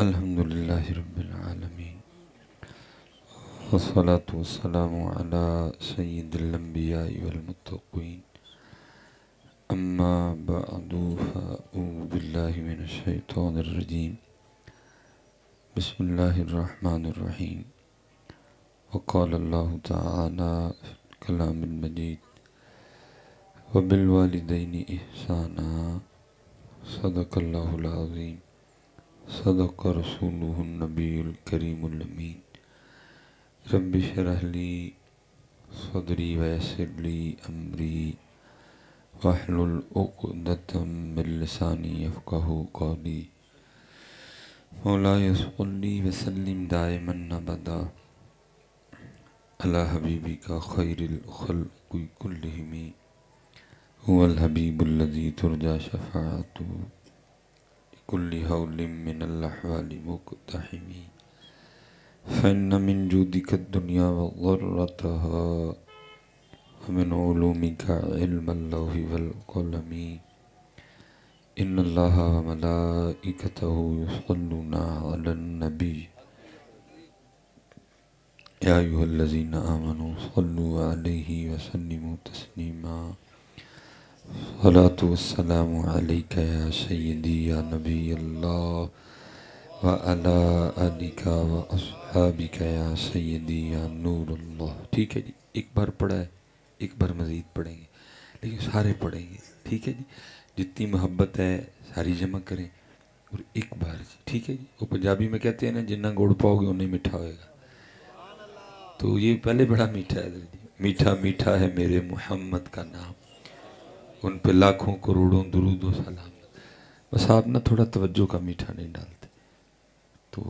अल्हम्दुलिल्लाह रब्बिल आलमीन वस्सलातु वस्सलामु अला सय्यिदिल अंबिया वल मुत्तकीन अम्मा बअदु फअऊज़ु बिल्लाहि मिनश शैतानिर रजीम बिस्मिल्लाहिर रहमानिर रहीम वक़ाल अल्लाहु तआला कलामिल मजीद वबिल वालिदैन इहसाना सदक़ल्लाहुल अज़ीम صدق رسوله النبي الكريم الأمين رب اشرح لي صدري ويسر لي أمري واحلل عقدة من لساني يفقه قولي مولاي صلي وسلم دائما أبدا على حبيبك خير الخلق كلهم هو الحبيب الذي ترجى شفاعته كل هول من الأحوال مقتحمي فإن من جودك الدنيا وضرتها ومن علومك علم الله والقلم إن الله وملائكته يصلون على النبي يا أيها الذين آمنوا صلوا عليه وسلموا تسليما والسلام عليك يا سيدي يا नबी الله وعلى अलिका واصحابك يا سيدي يا نور नूर अल्लाह ठीक है जी एक बार पढ़ा है एक बार मज़ीद पढ़ेंगे लेकिन सारे पढ़ेंगे ठीक है जी जितनी मोहब्बत है सारी जमा करें और एक बार जी ठीक है जी वो पंजाबी में कहते हैं ना जितना गुड़ पाओगे उन्हें मीठा होएगा तो ये पहले बड़ा मीठा है जी मीठा मीठा है मेरे मोहम्मद का नाम उन पे लाखों करोड़ों दरूद सलाम बस आप ना थोड़ा तवज्जो का मीठा नहीं डालते तो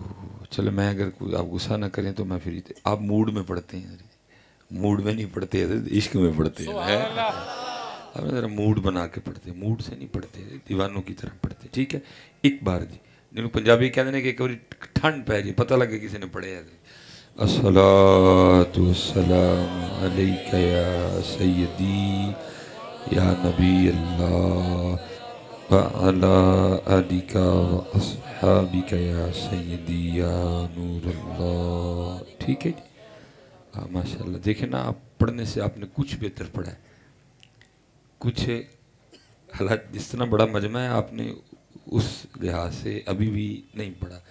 चलो मैं अगर कोई आप गुस्सा ना करें तो मैं फिर आप मूड में पढ़ते हैं मूड में नहीं पढ़ते इश्क में पढ़ते हैं अब ज़रा मूड बना के पढ़ते मूड से नहीं पढ़ते दीवानों की तरह पढ़ते ठीक है एक बार जी जिनको पंजाबी कहते हैं कि एक बार ठंड पै जी पता लगे किसी ने पढ़े अरे असला तो सलाम सैदी या नबी अल्लाह या सैदी या नूर अल्लाह ठीक है जी हाँ माशाल्लाह देखें ना आप पढ़ने से आपने कुछ बेहतर पढ़ा है कुछ हालात जिस तरह बड़ा मजमा है आपने उस लिहाज से अभी भी नहीं पढ़ा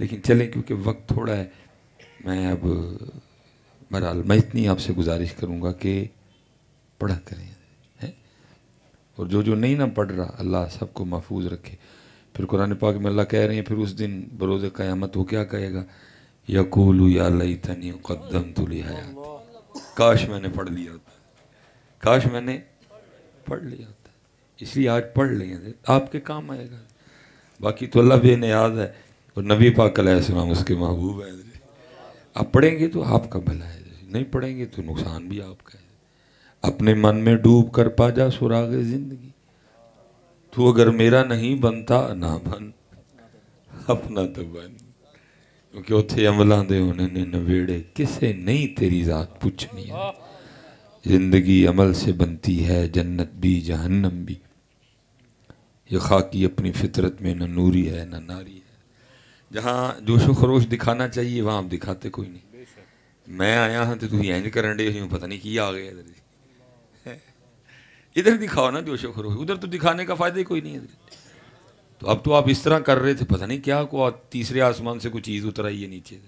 लेकिन चलें क्योंकि वक्त थोड़ा है मैं अब बहरहाल मैं इतनी आपसे गुजारिश करूँगा कि पढ़ा करें और जो जो नहीं ना पढ़ रहा अल्लाह सबको महफूज रखे फिर कुरान पाक में अल्लाह कह रहे हैं फिर उस दिन बरोज़ क़यामत वो क्या कहेगा यकूल या लई तनी कदम तुली हयात काश मैंने पढ़ लिया होता काश मैंने पढ़ लिया होता इसलिए आज पढ़ लेंगे आपके काम आएगा बाकी तो अल्लाह याद है और नबी पाक सलाम उसके महबूब है आप पढ़ेंगे तो आपका भला है नहीं पढ़ेंगे तो नुकसान भी आपका है अपने मन में डूब कर पा जा सुराग जिंदगी तू अगर मेरा नहीं बनता ना बन अपना तो बन क्योंकि उथे अमलों के उन्होंने नबेड़े किसे नहीं तेरी जात पूछनी है जिंदगी अमल से बनती है जन्नत भी जहन्नम भी ये खाकी अपनी फितरत में न नूरी है न ना नारी है जहाँ जोशो खरोश दिखाना चाहिए वहाँ आप दिखाते कोई नहीं मैं आया हाँ तो तुम इंज कर पता नहीं की आ गया इधर इधर दिखाओ ना जोशो खरोश उधर तो दिखाने का फ़ायदा ही कोई नहीं है तो अब तो आप इस तरह कर रहे थे पता नहीं क्या को तीसरे आसमान से कोई चीज़ उतर आई है नीचे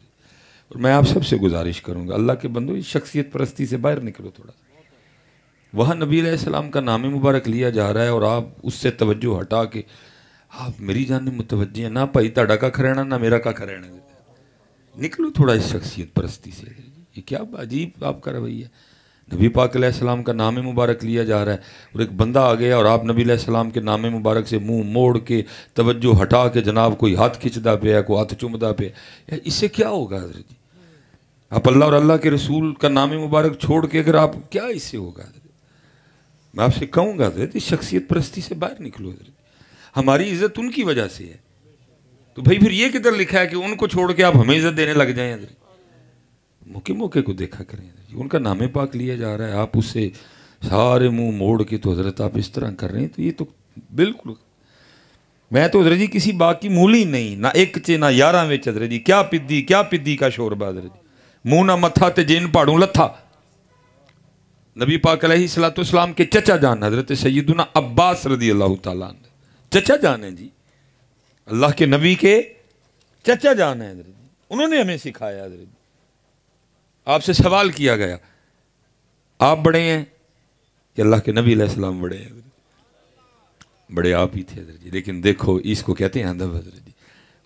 और मैं आप सबसे गुजारिश करूँगा अल्लाह के बंदो इस शख्सियत परस्ती से बाहर निकलो थोड़ा वहाँ नबी सलाम का नाम मुबारक लिया जा रहा है और आप उससे तवज्जो हटा के आप मेरी जान में मुतवजे हैं ना भाई ताड़ा का खरेना ना मेरा का खरेना निकलो थोड़ा इस शख्सियत परस्ती से ये क्या अजीब आपका रवैया नबी पाक सलाम का नाम मुबारक लिया जा रहा है और एक बंदा आ गया और आप नबी सलाम के नाम मुबारक से मुंह मोड़ के तवज्जो हटा के जनाब कोई हाथ खींचता पे है कोई हाथ चुमदा पे इससे क्या होगा हजरत जी आप अल्लाह और अल्लाह के रसूल का नाम मुबारक छोड़ के अगर आप क्या इससे होगा मैं आपसे कहूँगा हजरत इस शख्सियत परस्ती से बाहर निकलो हजरत हमारी इज्जत उनकी वजह से है तो भाई फिर ये किधर लिखा है कि उनको छोड़ के आप हमें इज्जत देने लग जाए हजरत मौके मौके को देखा करें उनका नाम पाक लिया जा रहा है आप उससे सारे मुंह मोड़ के तो हजरत आप इस तरह कर रहे हैं तो ये तो बिल्कुल मैं तो हजरत जी किसी बात की मूल ही नहीं ना एक च ना यारह में हजरत जी क्या पिद्दी क्या पिद्दी का शोर बा जी मुंह ना मथा ते जिन पाड़ू लथा नबी पाक इस्लाम के चचा जान हजरत सैदुना अब्बास रदी अल्लाह तला चचा जान है जी अल्लाह के नबी के चचा जान है उन्होंने हमें सिखाया हजरत जी आपसे सवाल किया गया आप बड़े हैं कि अल्लाह के नबी सलाम बड़े हैं बड़े आप ही थे हजरत जी लेकिन देखो इसको कहते हैं अंधब हजरत जी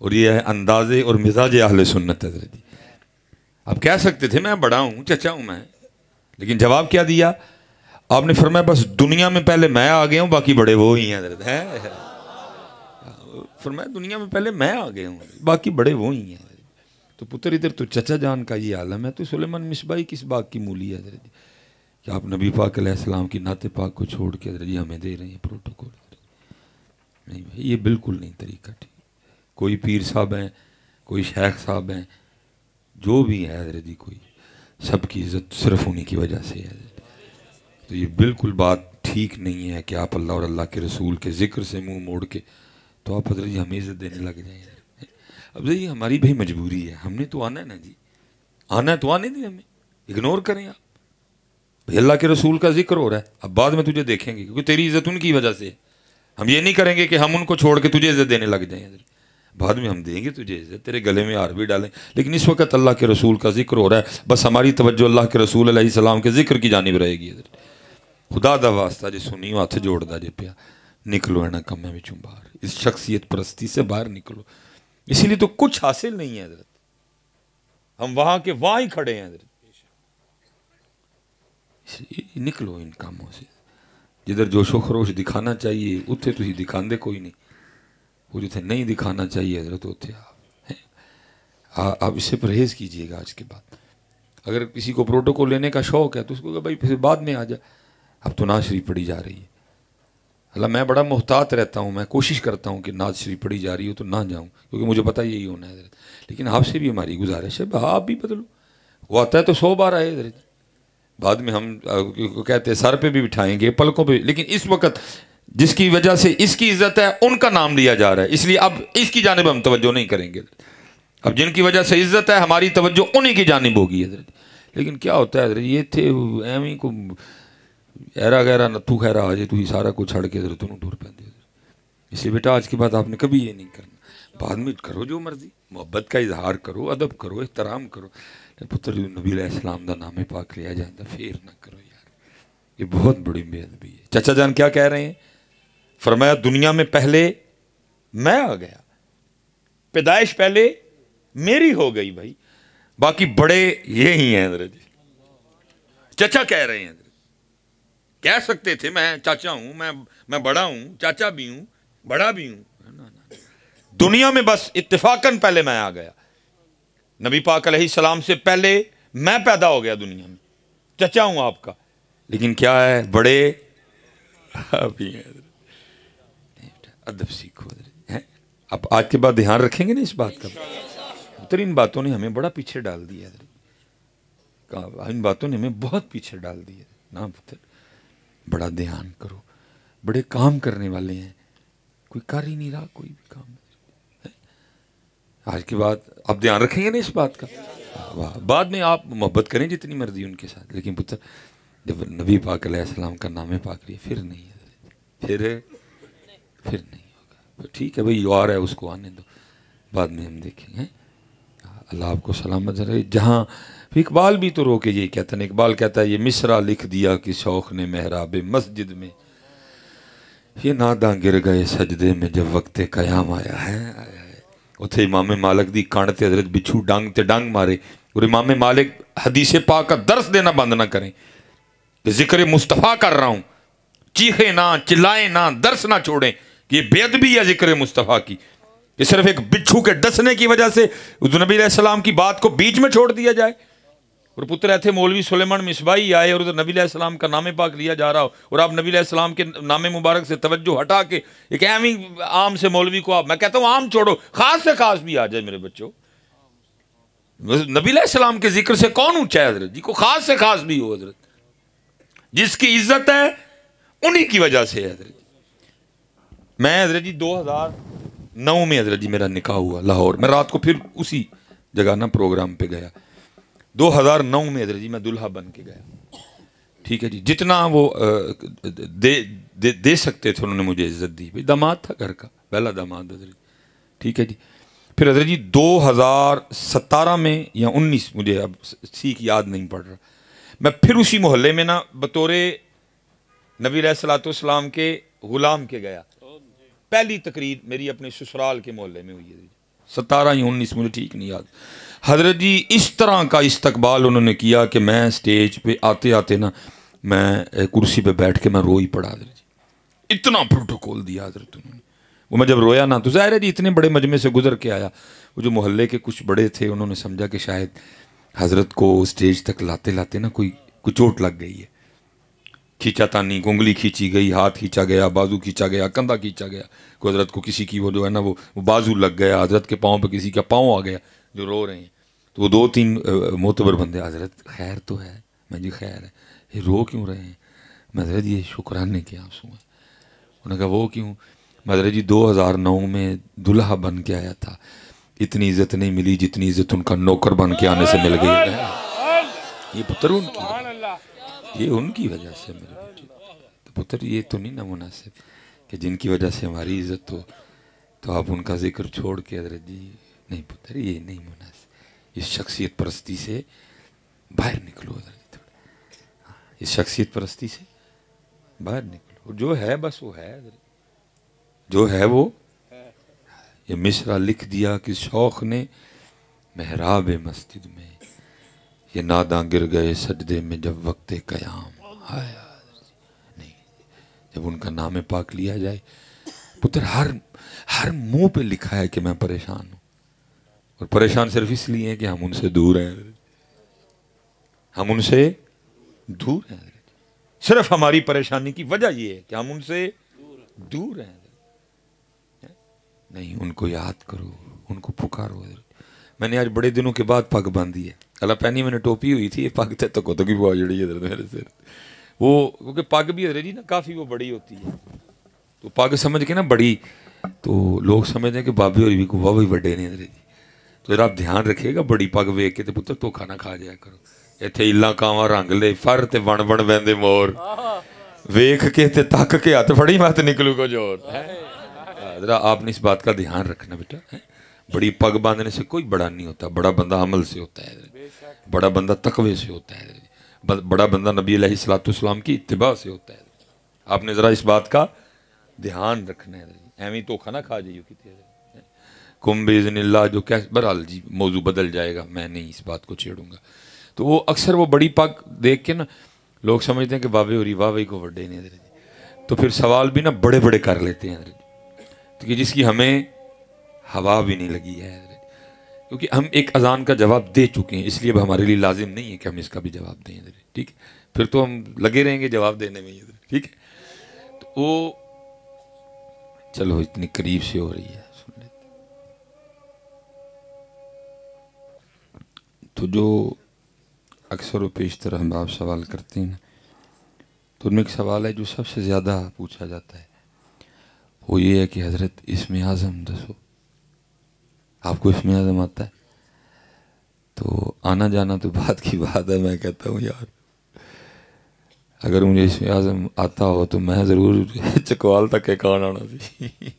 और ये है अंदाज़े और मिजाज आहल सुन्नत हजरत जी आप कह सकते थे मैं बड़ा हूँ चचा हूँ मैं लेकिन जवाब क्या दिया आपने फरमाया बस दुनिया में पहले मैं आ गया हूँ बाकी बड़े वो ही हैं हजरत है फरमाया दुनिया में पहले मैं आ गया हूँ बाकी बड़े वो ही हैं तो पुत्र इधर तो चचा जान का ये आलम है तो सुलेमान मिसबाई किस बाग की मूली है हजरत जी कि आप नबी पाक सलाम की नाते पाक को छोड़ के हजरत जी हमें दे रहे हैं प्रोटोकॉल नहीं भाई ये बिल्कुल नहीं तरीका ठीक कोई पीर साहब हैं कोई शेख साहब हैं जो भी है हजरत जी कोई सबकी इज्जत सिर्फ उन्हीं की वजह से है तो ये बिल्कुल बात ठीक नहीं है कि आप अल्लाह और अल्लाह के रसूल के ज़िक्र से मुंह मोड़ के तो आप हजरत जी हमें इज्जत देने लग जाएंगे अब ये हमारी भाई मजबूरी है हमने तो आना है ना जी आना है तो आने दी हमें इग्नोर करें आप भाई अल्लाह के रसूल का जिक्र हो रहा है अब बाद में तुझे देखेंगे क्योंकि तेरी इज्जत उनकी वजह से हम ये नहीं करेंगे कि हम उनको छोड़ के तुझे इज्जत देने लग जाएँ बाद में हम देंगे तुझे इज्जत तेरे गले में हार भी डालें लेकिन इस वक्त अल्लाह के रसूल का जिक्र हो रहा है बस हमारी तवज्जो अल्लाह के रसूल सलाम के जिक्र की जानब रहेगी इधर खुदा दा वास्ता जो हाथ हथ दा जे पिया निकलो है ना कमे में बाहर इस शख्सियत परस्ती से बाहर निकलो इसीलिए तो कुछ हासिल नहीं है हजरत हम वहां के वहां ही खड़े हैं हजरत निकलो इन कामों से जिधर जोशो खरोश दिखाना चाहिए उत्थे तुम तो दिखाते कोई नहीं वो जिथे नहीं दिखाना चाहिए हजरत उत्थे आप आप इससे परहेज कीजिएगा आज के बाद अगर किसी को प्रोटोकॉल लेने का शौक है तो उसको भाई फिर बाद में आ जाए अब तो नाशरी पड़ी जा रही है अल्लाह मैं बड़ा मोहतात रहता हूँ मैं कोशिश करता हूँ कि नाज शरीफ पढ़ी जा रही हो तो ना जाऊँ क्योंकि मुझे पता यही होना है लेकिन आपसे भी हमारी गुजारिश है आप भी बदलो वो आता है तो सौ बार आए हजरत बाद में हम कहते हैं सर पे भी बिठाएंगे पलकों पे लेकिन इस वक्त जिसकी वजह से इसकी इज्जत है उनका नाम लिया जा रहा है इसलिए अब इसकी जानब हम तवज्जो नहीं करेंगे अब जिनकी वजह से इज्जत है हमारी तवज्जो उन्हीं की जानब होगी हजरत लेकिन क्या होता है ये थे एम को ऐरा गहरा नत्थू खैरा आ जाए तो ही सारा कुछ छड़ के इधर तेन टूर पैंती इसलिए बेटा आज के बाद आपने कभी ये नहीं करना बाद में करो जो मर्जी मोहब्बत का इजहार करो अदब करो एहतराम करो पुत्र ਪੁੱਤਰ ਜੀ ਨਬੀ ਅਲੈਹ ਸਲਾਮ लिया जाता ਪਾਕ ਲਿਆ ਜਾਂਦਾ ਫੇਰ ਨਾ ਕਰੋ ਯਾਰ ਇਹ ਬਹੁਤ ਬੜੀ ਬੇਅਦਬੀ ਹੈ ਚਾਚਾ ਜਾਨ ਕੀ ਕਹਿ फरमाया दुनिया में पहले मैं आ गया पैदाइश पहले मेरी हो गई भाई बाकी बड़े ये ही हैं हजरत जी चचा कह रहे हैं कह सकते थे मैं चाचा हूं मैं मैं बड़ा हूं चाचा भी हूं बड़ा भी हूं दुनिया में बस इतफाकन पहले मैं आ गया नबी पाक सलाम से पहले मैं पैदा हो गया दुनिया में चचा हूं आपका लेकिन क्या है बड़े अदब सीखो आप आज के बाद ध्यान रखेंगे ना इस बात का इन बातों ने हमें बड़ा पीछे डाल दिया इन बातों ने हमें बहुत पीछे डाल दिया ना पुत्र बड़ा ध्यान करो बड़े काम करने वाले हैं कोई कर ही नहीं रहा कोई भी काम आज की बात आप ध्यान रखेंगे ना इस बात का वाह बाद में आप मोहब्बत करें जितनी मर्जी उनके साथ लेकिन पुत्र जब नबी पाक सलाम का नाम पाक लिया फिर नहीं है फिर फिर नहीं होगा तो ठीक है भाई यार है उसको आने दो बाद में हम देखेंगे अल्लाह आपको सलामत रहे जहाँ इकबाल भी तो रो के यही कहते हैं इकबाल कहता है ये मिसरा लिख दिया कि शौक ने मेहराब मस्जिद में ये नादा गिर गए सजदे में जब वक्त कयाम आया है उथे इमाम मालिक दी कण ते हजरत बिछू डंग ते डंग मारे और इमाम मालिक हदीसे पा का दर्श देना बंद ना करें कि जिक्र मुस्तफ़ा कर रहा हूँ चीखे ना चिल्लाए ना दर्श ना छोड़ें कि ये बेदबी है जिक्र मुस्तफ़ा की कि सिर्फ एक बिच्छू के डसने की वजह से नबी सलाम की बात को बीच में छोड़ दिया जाए और पुत्र ऐसे मौलवी सुलेमान मिसबाई आए और उधर नबी सलाम का नाम पाक लिया जा रहा हो और आप नबी सलाम के नाम मुबारक से तवज्जो हटा के एक अहम ही आम से मौलवी को आप मैं कहता हूँ आम छोड़ो खास से खास भी आ जाए मेरे बच्चों नबी सलाम के जिक्र से कौन ऊंचा है हजरत जी को खास से खास भी हो हजरत जिसकी इज्जत है उन्हीं की वजह से है मैं हजरत जी दो हज़ार नौ में हजरत जी मेरा निकाह हुआ लाहौर मैं रात को फिर उसी जगह ना प्रोग्राम पे गया 2009 में हजरत जी मैं दुल्हा बन के गया ठीक है जी जितना वो दे दे, दे सकते थे उन्होंने मुझे इज्जत दी भाई दामाद था घर का पहला दामाद हजरत ठीक है जी फिर हजरत जी 2017 में या 19 मुझे अब सीख याद नहीं पड़ रहा मैं फिर उसी मोहल्ले में ना बतौर नबी सलाम के ग़ुलाम के गया पहली तकरीर मेरी अपने ससुराल के मोहल्ले में हुई है सतारह या उन्नीस मुझे ठीक नहीं याद हजरत जी इस तरह का इस्तकबाल उन्होंने किया कि मैं स्टेज पे आते आते ना मैं कुर्सी पे बैठ के मैं रो ही पड़ा हजरत जी इतना प्रोटोकॉल दिया हजरत उन्होंने वो मैं जब रोया ना तो ज़ाहिर है जी इतने बड़े मजमे से गुजर के आया वो जो मोहल्ले के कुछ बड़े थे उन्होंने समझा कि शायद हजरत को स्टेज तक लाते लाते ना कोई कुचोट चोट लग गई है खींचा तानी गोंगली खींची गई हाथ खींचा गया बाजू खींचा गया कंधा खींचा गया कोई हजरत को किसी की वो जो है ना वो बाजू लग गया हजरत के पाँव पर किसी का पाँव आ गया जो रो रहे हैं तो वो दो तीन मोतबर बंदे हजरत खैर तो है मैं जी खैर है ये रो क्यों रहे हैं मैं हजरत ये शुक्राने के आप सुन उन्होंने कहा वो क्यों मदर जी 2009 में दुल्हा बन के आया था इतनी इज्जत नहीं मिली जितनी इज्जत उनका नौकर बन के आने से मिल गई ये पुत्र उनकी ये उनकी वजह से मेरे बेटे तो पुत्र ये तो नहीं ना मुनासिब कि जिनकी वजह से हमारी इज्जत हो तो आप उनका जिक्र छोड़ के हजरत जी नहीं पुत्र ये नहीं मुनासिब इस शख्सियत परस्ती से बाहर निकलो हजरत जी थोड़ा हाँ, इस शख्सियत परस्ती से बाहर निकलो जो है बस वो है जो है वो ये मिश्रा लिख दिया कि शौक ने मेहराब मस्जिद में ये नादा गिर गए सजदे में जब वक्त कयाम हाय नहीं जब उनका नाम पाक लिया जाए पुत्र हर हर मुंह पे लिखा है कि मैं परेशान हूँ और परेशान सिर्फ इसलिए है कि हम उनसे दूर हैं हम उनसे दूर हैं सिर्फ हमारी परेशानी की वजह यह है कि हम उनसे दूर हैं नहीं उनको याद करो उनको पुकारो मैंने आज बड़े दिनों के बाद पग बांधी है अला पहनी मैंने टोपी हुई थी पग थे तक तो की जुड़ी है मेरे सिर वो क्योंकि पग भी ऑलरेडी ना काफ़ी वो बड़ी होती है तो पग समझ के ना बड़ी तो लोग समझते हैं कि बाबे और भी को भी बड़े ने ऑलरेडी तो जरा आप ध्यान रखिएगा बड़ी पग वेख के तो पुत्र धोखा ना खा जाया करो इतने इला कावा रंग ले फर ते बन बन बहते मोर वेख के ते तक के हथ फड़ी मत निकलू कुछ और जरा आपने इस बात का ध्यान रखना बेटा है बड़ी पग बांधने से कोई बड़ा नहीं होता बड़ा बंदा अमल से होता है बड़ा बंदा तकवे से होता है बड़ा बंदा नबी सलातम की इतबा से होता है आपने ज़रा इस बात का ध्यान रखना है एवं धोखा ना खा जाइयो कि कुम्बेजनला जो कैसे बहरहाल जी मौजू बदल जाएगा मैं नहीं इस बात को छेड़ूंगा तो वो अक्सर वो बड़ी पग देख के ना लोग समझते हैं कि बाबे और वाह को बड़े नहीं तो फिर सवाल भी ना बड़े बड़े कर लेते हैं तो कि जिसकी हमें हवा भी नहीं लगी है क्योंकि हम एक अजान का जवाब दे चुके हैं इसलिए अब हमारे लिए लाजिम नहीं है कि हम इसका भी जवाब दें इधर ठीक है फिर तो हम लगे रहेंगे जवाब देने में इधर ठीक है तो वो चलो इतनी करीब से हो रही है सुन लेते तो जो अक्सर व पेशतर हम आप सवाल करते हैं तो उनमें एक सवाल है जो सबसे ज़्यादा पूछा जाता है वो ये है कि हज़रत इसमें आज़म दसो आपको इसमें आजम आता है तो आना जाना तो बात की बात है मैं कहता हूँ यार अगर मुझे इसमें आजम आता हो तो मैं ज़रूर चकवाल तक के कान आना जी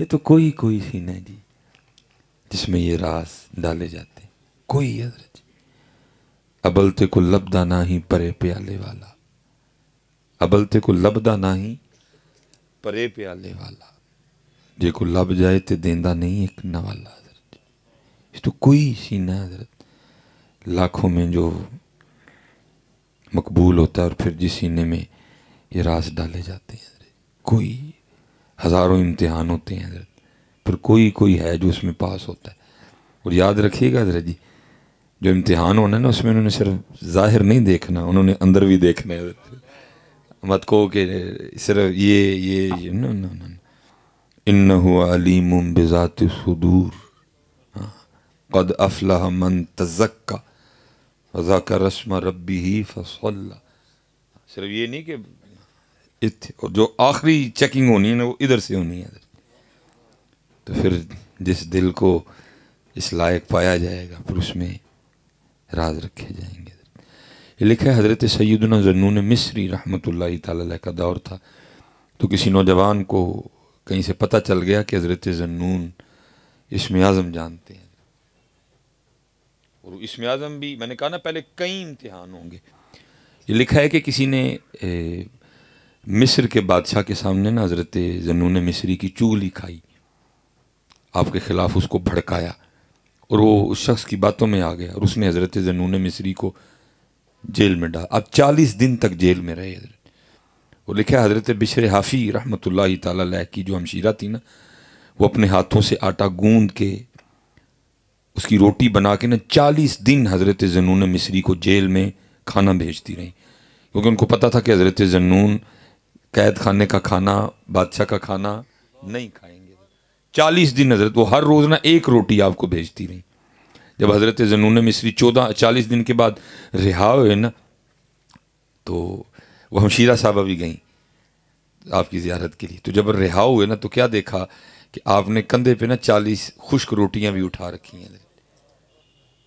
ये तो कोई कोई सीन है जी जिसमें ये रास डाले जाते कोई हजरत जी अबलते को लबदा ना ही परे प्याले वाला अबलते को लबदा ना ही परे प्याले वाला जे को लभ जाए तो देंदा नहीं एक नवाला हजरत इस तो कोई सीना हजरत लाखों में जो मकबूल होता है और फिर जिस सीने में ये रास डाले जाते हैं हजरत कोई हज़ारों इम्तिहान होते हैं हजरत पर कोई कोई है जो उसमें पास होता है और याद रखिएगा हजरत जी जो इम्तिहान होना है ना उसमें उन्होंने सिर्फ ज़ाहिर नहीं देखना उन्होंने अंदर भी देखना है मत को कि सिर्फ ये ये, ये न, न, न, न, इन अलीम बेज़ात सदूर कद अफला मन तजक्का रज़ा का रस्म रबी ही फसल सिर्फ ये नहीं कि इत जो आखिरी चेकिंग होनी है ना वो इधर से होनी है तो फिर जिस दिल को इस लायक पाया जाएगा फिर उसमें राज रखे जाएंगे ये लिखा है हज़रत जन्नू जन्नून मिस्री रहमत ला का दौर था तो किसी नौजवान को कहीं से पता चल गया कि हज़रत जन्नून इसम आज़म जानते हैं और इसम आज़म भी मैंने कहा ना पहले कई इम्तहान होंगे ये लिखा है कि किसी ने ए, मिस्र के बादशाह के सामने ना हज़रत जन्नून मिस्री की चूली खाई आपके ख़िलाफ़ उसको भड़काया और वो उस शख्स की बातों में आ गया और उसने हज़रत जन्नून मिस्री को जेल में डाला अब चालीस दिन तक जेल में रहे हज़रत वो लिखा हज़रत बिशर हाफ़ी रहमत ला की जो हमशीरा थी ना वो अपने हाथों से आटा गूंद के उसकी रोटी बना के ना चालीस दिन हज़रत जनून मिसरी को जेल में खाना भेजती रहीं क्योंकि उनको पता था कि हज़रत जनून कैद खाने का खाना बादशाह का खाना नहीं खाएंगे चालीस दिन हज़रत वो हर रोज़ ना एक रोटी आपको भेजती रहीं जब हज़रत जनून मिसरी चौदह चालीस दिन के बाद रिहा हुए ना तो वो हमशीरा साहबा भी गई आपकी ज़्यारत के लिए तो जब रिहा हुए ना तो क्या देखा कि आपने कंधे पे ना चालीस खुश्क रोटियां भी उठा रखी हैं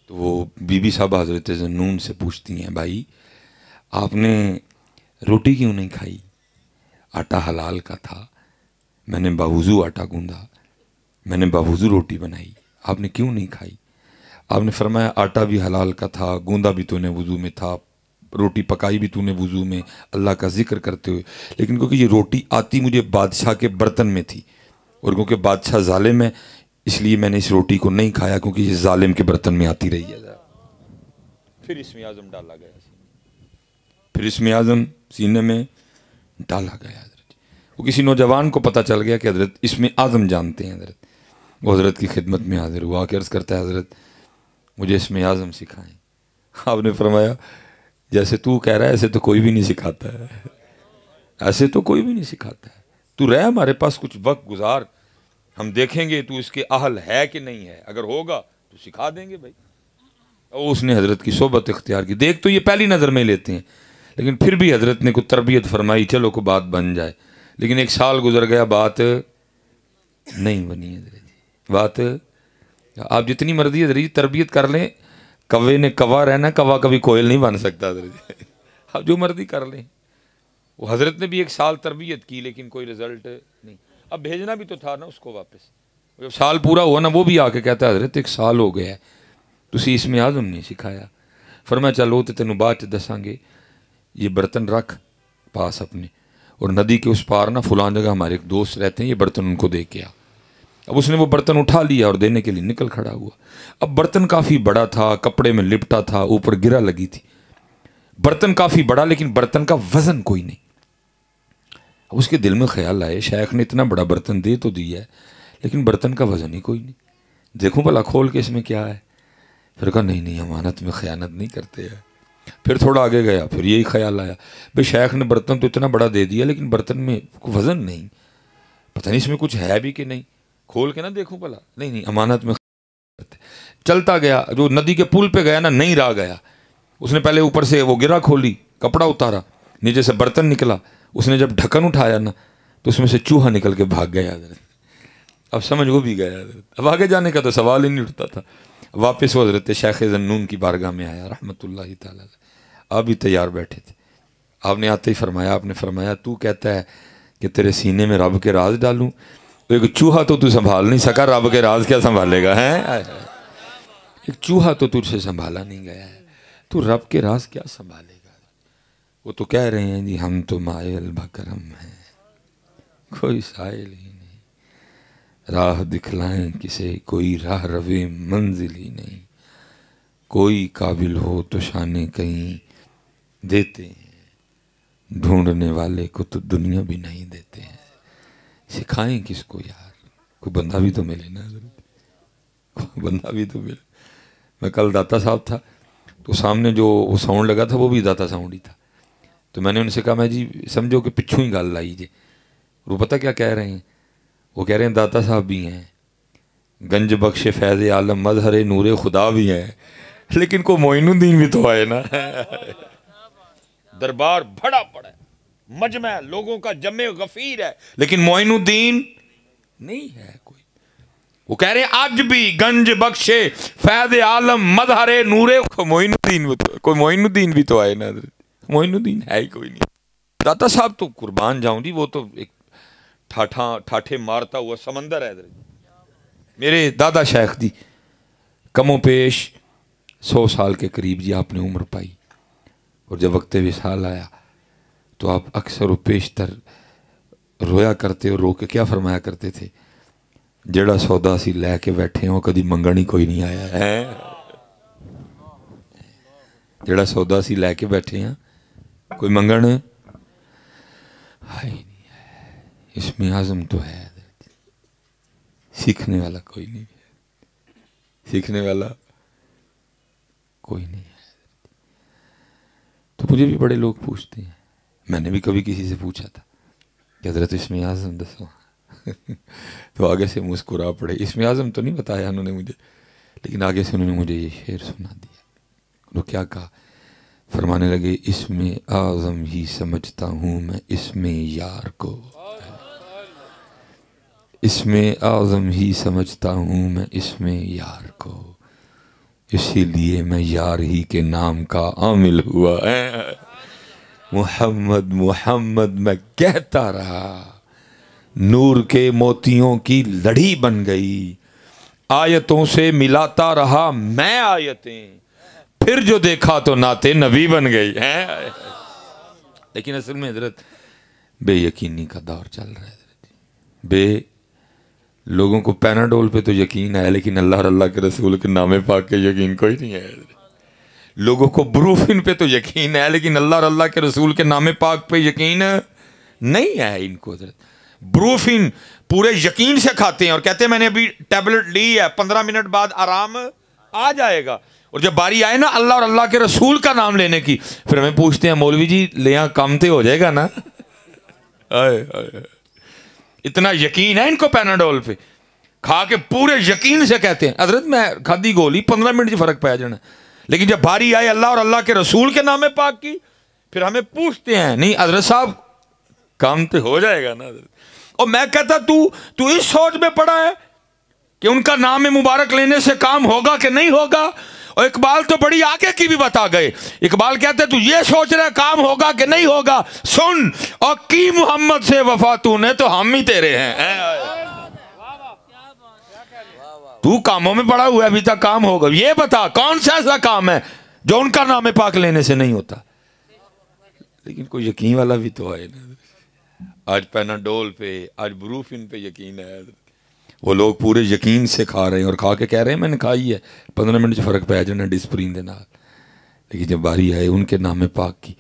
तो वो बीबी साहबा हज़रत जनून से पूछती हैं भाई आपने रोटी क्यों नहीं खाई आटा हलाल का था मैंने बावजू आटा गूंदा मैंने बावजू रोटी बनाई आपने क्यों नहीं खाई आपने फरमाया आटा भी हलाल का था गूंदा भी उन्हें वजू में था रोटी पकाई भी तूने वज़ू में अल्लाह का जिक्र करते हुए लेकिन क्योंकि ये रोटी आती मुझे बादशाह के बर्तन में थी और क्योंकि बादशाह ालिम है इसलिए मैंने इस रोटी को नहीं खाया क्योंकि ये ालिम के बर्तन में आती रही है फिर इसमें आज़म डाला गया फिर इसमें आज़म सीने में डाला गया हजरत वो किसी नौजवान को पता चल गया कि हजरत इसमें आज़म जानते हैं हजरत वो हजरत की खिदमत में हाजिर हुआ कि अर्ज़ करता है हजरत मुझे इसमें आज़म सिखाएं आपने फरमाया जैसे तू कह रहा है ऐसे तो कोई भी नहीं सिखाता है ऐसे तो कोई भी नहीं सिखाता है तू रह हमारे पास कुछ वक्त गुजार हम देखेंगे तू इसके अहल है कि नहीं है अगर होगा तो सिखा देंगे भाई और उसने हजरत की सोबत इख्तियार की देख तो ये पहली नज़र में लेते हैं लेकिन फिर भी हजरत ने कुछ तरबियत फरमाई चलो को बात बन जाए लेकिन एक साल गुजर गया बात नहीं बनी हजरत जी बात आप जितनी मर्जी हजरत जी तरबियत कर लें कवे ने कवा रहना कवा कभी कोयल नहीं बन सकता हजरत अब जो मर्जी कर लें वो हजरत ने भी एक साल तरबियत की लेकिन कोई रिजल्ट नहीं अब भेजना भी तो था ना उसको वापस जब साल पूरा हुआ ना वो भी आके कहता हजरत एक साल हो गया तुम इसमें आजम नहीं सिखाया फिर मैं चलो तो तेन बाद च दसागे ये बर्तन रख पास अपने और नदी के उस पार ना फुला जगह हमारे एक दोस्त रहते हैं ये बर्तन उनको दे के आ अब उसने वो बर्तन उठा लिया और देने के लिए निकल खड़ा हुआ अब बर्तन काफ़ी बड़ा था कपड़े में लिपटा था ऊपर गिरा लगी थी बर्तन काफ़ी बड़ा लेकिन बर्तन का वज़न कोई नहीं अब उसके दिल में ख्याल आए शेख ने इतना बड़ा बर्तन दे तो दिया है लेकिन बर्तन का वज़न ही कोई नहीं देखूँ भला खोल के इसमें क्या है फिर कहा नहीं नहीं अमानत में ख़यानत नहीं करते हैं फिर थोड़ा आगे गया फिर यही ख्याल आया भाई शेख ने बर्तन तो इतना बड़ा दे दिया लेकिन बर्तन में वज़न नहीं पता नहीं इसमें कुछ है भी कि नहीं खोल के ना देखूं भला नहीं नहीं अमानत में चलता गया जो नदी के पुल पे गया ना नहीं रहा गया उसने पहले ऊपर से वो गिरा खोली कपड़ा उतारा नीचे से बर्तन निकला उसने जब ढक्कन उठाया ना तो उसमें से चूहा निकल के भाग गया अब समझ वो भी गया अब आगे जाने का तो सवाल ही नहीं उठता था वापस वो हजरत शेख जन्नून की बारगाह में आया रहमत ला आप भी तैयार बैठे थे आपने आते ही फरमाया आपने फरमाया तू कहता है कि तेरे सीने में रब के राज डालूँ एक चूहा तो तू संभाल नहीं सका रब के राज क्या संभालेगा है एक चूहा तो तुझसे संभाला नहीं गया है तू रब के राज क्या संभालेगा वो तो कह रहे हैं जी हम तो मायल बकरम हैं कोई साहिल ही नहीं राह दिखलाएं किसे कोई राह रवे मंजिल ही नहीं कोई काबिल हो तो शाने कहीं देते हैं ढूंढने वाले को तो दुनिया भी नहीं देते हैं सिखाएं किसको यार कोई बंदा भी तो मिले ना कोई बंदा भी तो मिले मैं कल दाता साहब था तो सामने जो वो साउंड लगा था वो भी दाता साउंड ही था तो मैंने उनसे कहा मैं जी समझो कि पिछू ही गाल लाई जे वो पता क्या कह रहे हैं वो कह रहे हैं दाता साहब भी हैं गंज बख्शे फैज़ आलम मजहरे नूरे खुदा भी हैं लेकिन को मोइनुद्दीन भी तो आए ना दरबार बड़ा पड़ा मजम लोगों का जमे गफीर है लेकिन मोइनुद्दीन नहीं है कोई वो कह रहे आज भी गंज बख्शे फैद आलम मजहरे नूरे मोइनुद्दीन तो, कोई मोइनुद्दीन भी तो आए ना मोइनुद्दीन है ही कोई नहीं दाता साहब तो कुर्बान जाऊं जी वो तो एक ठाठा ठाठे मारता हुआ समंदर है मेरे दादा शेख जी कमो पेश सौ साल के करीब जी आपने उम्र पाई और जब वक्त विशाल आया तो आप अक्सर व पेशतर ਰੋਇਆ ਕਰਤੇ ਹੋ ਰੋ ਕੇ ਕੀ ਫਰਮਾਇਆ ਕਰਤੇ ਥੇ ਜਿਹੜਾ ਸੌਦਾ ਅਸੀਂ ਲੈ ਕੇ ਬੈਠੇ ਹਾਂ ਕਦੀ ਮੰਗਣ ਹੀ ਕੋਈ ਨਹੀਂ ਆਇਆ ਹੈ ਜਿਹੜਾ ਸੌਦਾ ਅਸੀਂ ਲੈ ਕੇ ਬੈਠੇ ਹਾਂ ਕੋਈ ਮੰਗਣ ਹਾਈ ਨਹੀਂ ਹੈ ਇਸ ਮੇ ਆਜ਼ਮ तो है सीखने वाला कोई नहीं है सीखने वाला कोई नहीं है तो मुझे भी बड़े लोग पूछते हैं मैंने भी कभी किसी से पूछा था कि हजरत इसमें आज़म दसो तो आगे से मुस्कुरा पड़े इसमें आज़म तो नहीं बताया उन्होंने मुझे लेकिन आगे से उन्होंने मुझे ये शेर सुना दिया वो तो क्या कहा फरमाने लगे इसमें आज़म ही समझता हूँ मैं इसमें यार को इसमें आज़म ही समझता हूँ मैं इसमें यार को इसीलिए मैं यार ही के नाम का आमिल हुआ है मोहम्मद मोहम्मद मैं कहता रहा नूर के मोतियों की लड़ी बन गई आयतों से मिलाता रहा मैं आयतें फिर जो देखा तो नाते नबी बन गई है लेकिन असल में हजरत बेयकीनी का दौर चल रहा है बे लोगों को पैनाडोल पे तो यकीन है लेकिन अल्लाह और अल्लाह के रसूल के नामे पाक के यकीन कोई नहीं है लोगों को ब्रूफिन पे तो यकीन है लेकिन अल्लाह और अल्लाह के रसूल के नाम पाक पे यकीन नहीं है इनको ब्रूफिन पूरे यकीन से खाते हैं और कहते हैं मैंने अभी टैबलेट ली है पंद्रह मिनट बाद आराम आ जाएगा और जब बारी आए ना अल्लाह और अल्लाह के रसूल का नाम लेने की फिर हमें पूछते हैं मौलवी जी ले काम तो हो जाएगा ना आए, आए। इतना यकीन है इनको पैनाडोल पे खा के पूरे यकीन से कहते हैं अदरत मैं खादी गोली पंद्रह मिनट से फर्क पाया जाना लेकिन जब बारी आए अल्लाह और अल्लाह के रसूल के नाम पाक की फिर हमें पूछते हैं नहीं हजरत साहब काम तो हो जाएगा ना और मैं कहता तू तू इस सोच में पड़ा है कि उनका नाम मुबारक लेने से काम होगा कि नहीं होगा और इकबाल तो बड़ी आगे की भी बता गए इकबाल कहते तू ये सोच रहा है काम होगा कि नहीं होगा सुन और की मोहम्मद से वफा ने तो हम ही तेरे हैं तू कामों में पड़ा हुआ अभी तक काम होगा ये बता कौन सा ऐसा काम है जो उनका नाम पाक लेने से नहीं होता लेकिन कोई यकीन वाला भी तो है ना आज पेनाडोल पे आज ब्रूफिन पे यकीन है वो लोग पूरे यकीन से खा रहे हैं और खा के कह रहे हैं मैंने खाई है पंद्रह मिनट फर्क पै जाना डिस्प्रीन के नाल लेकिन जब बारी आए उनके नामे पाक की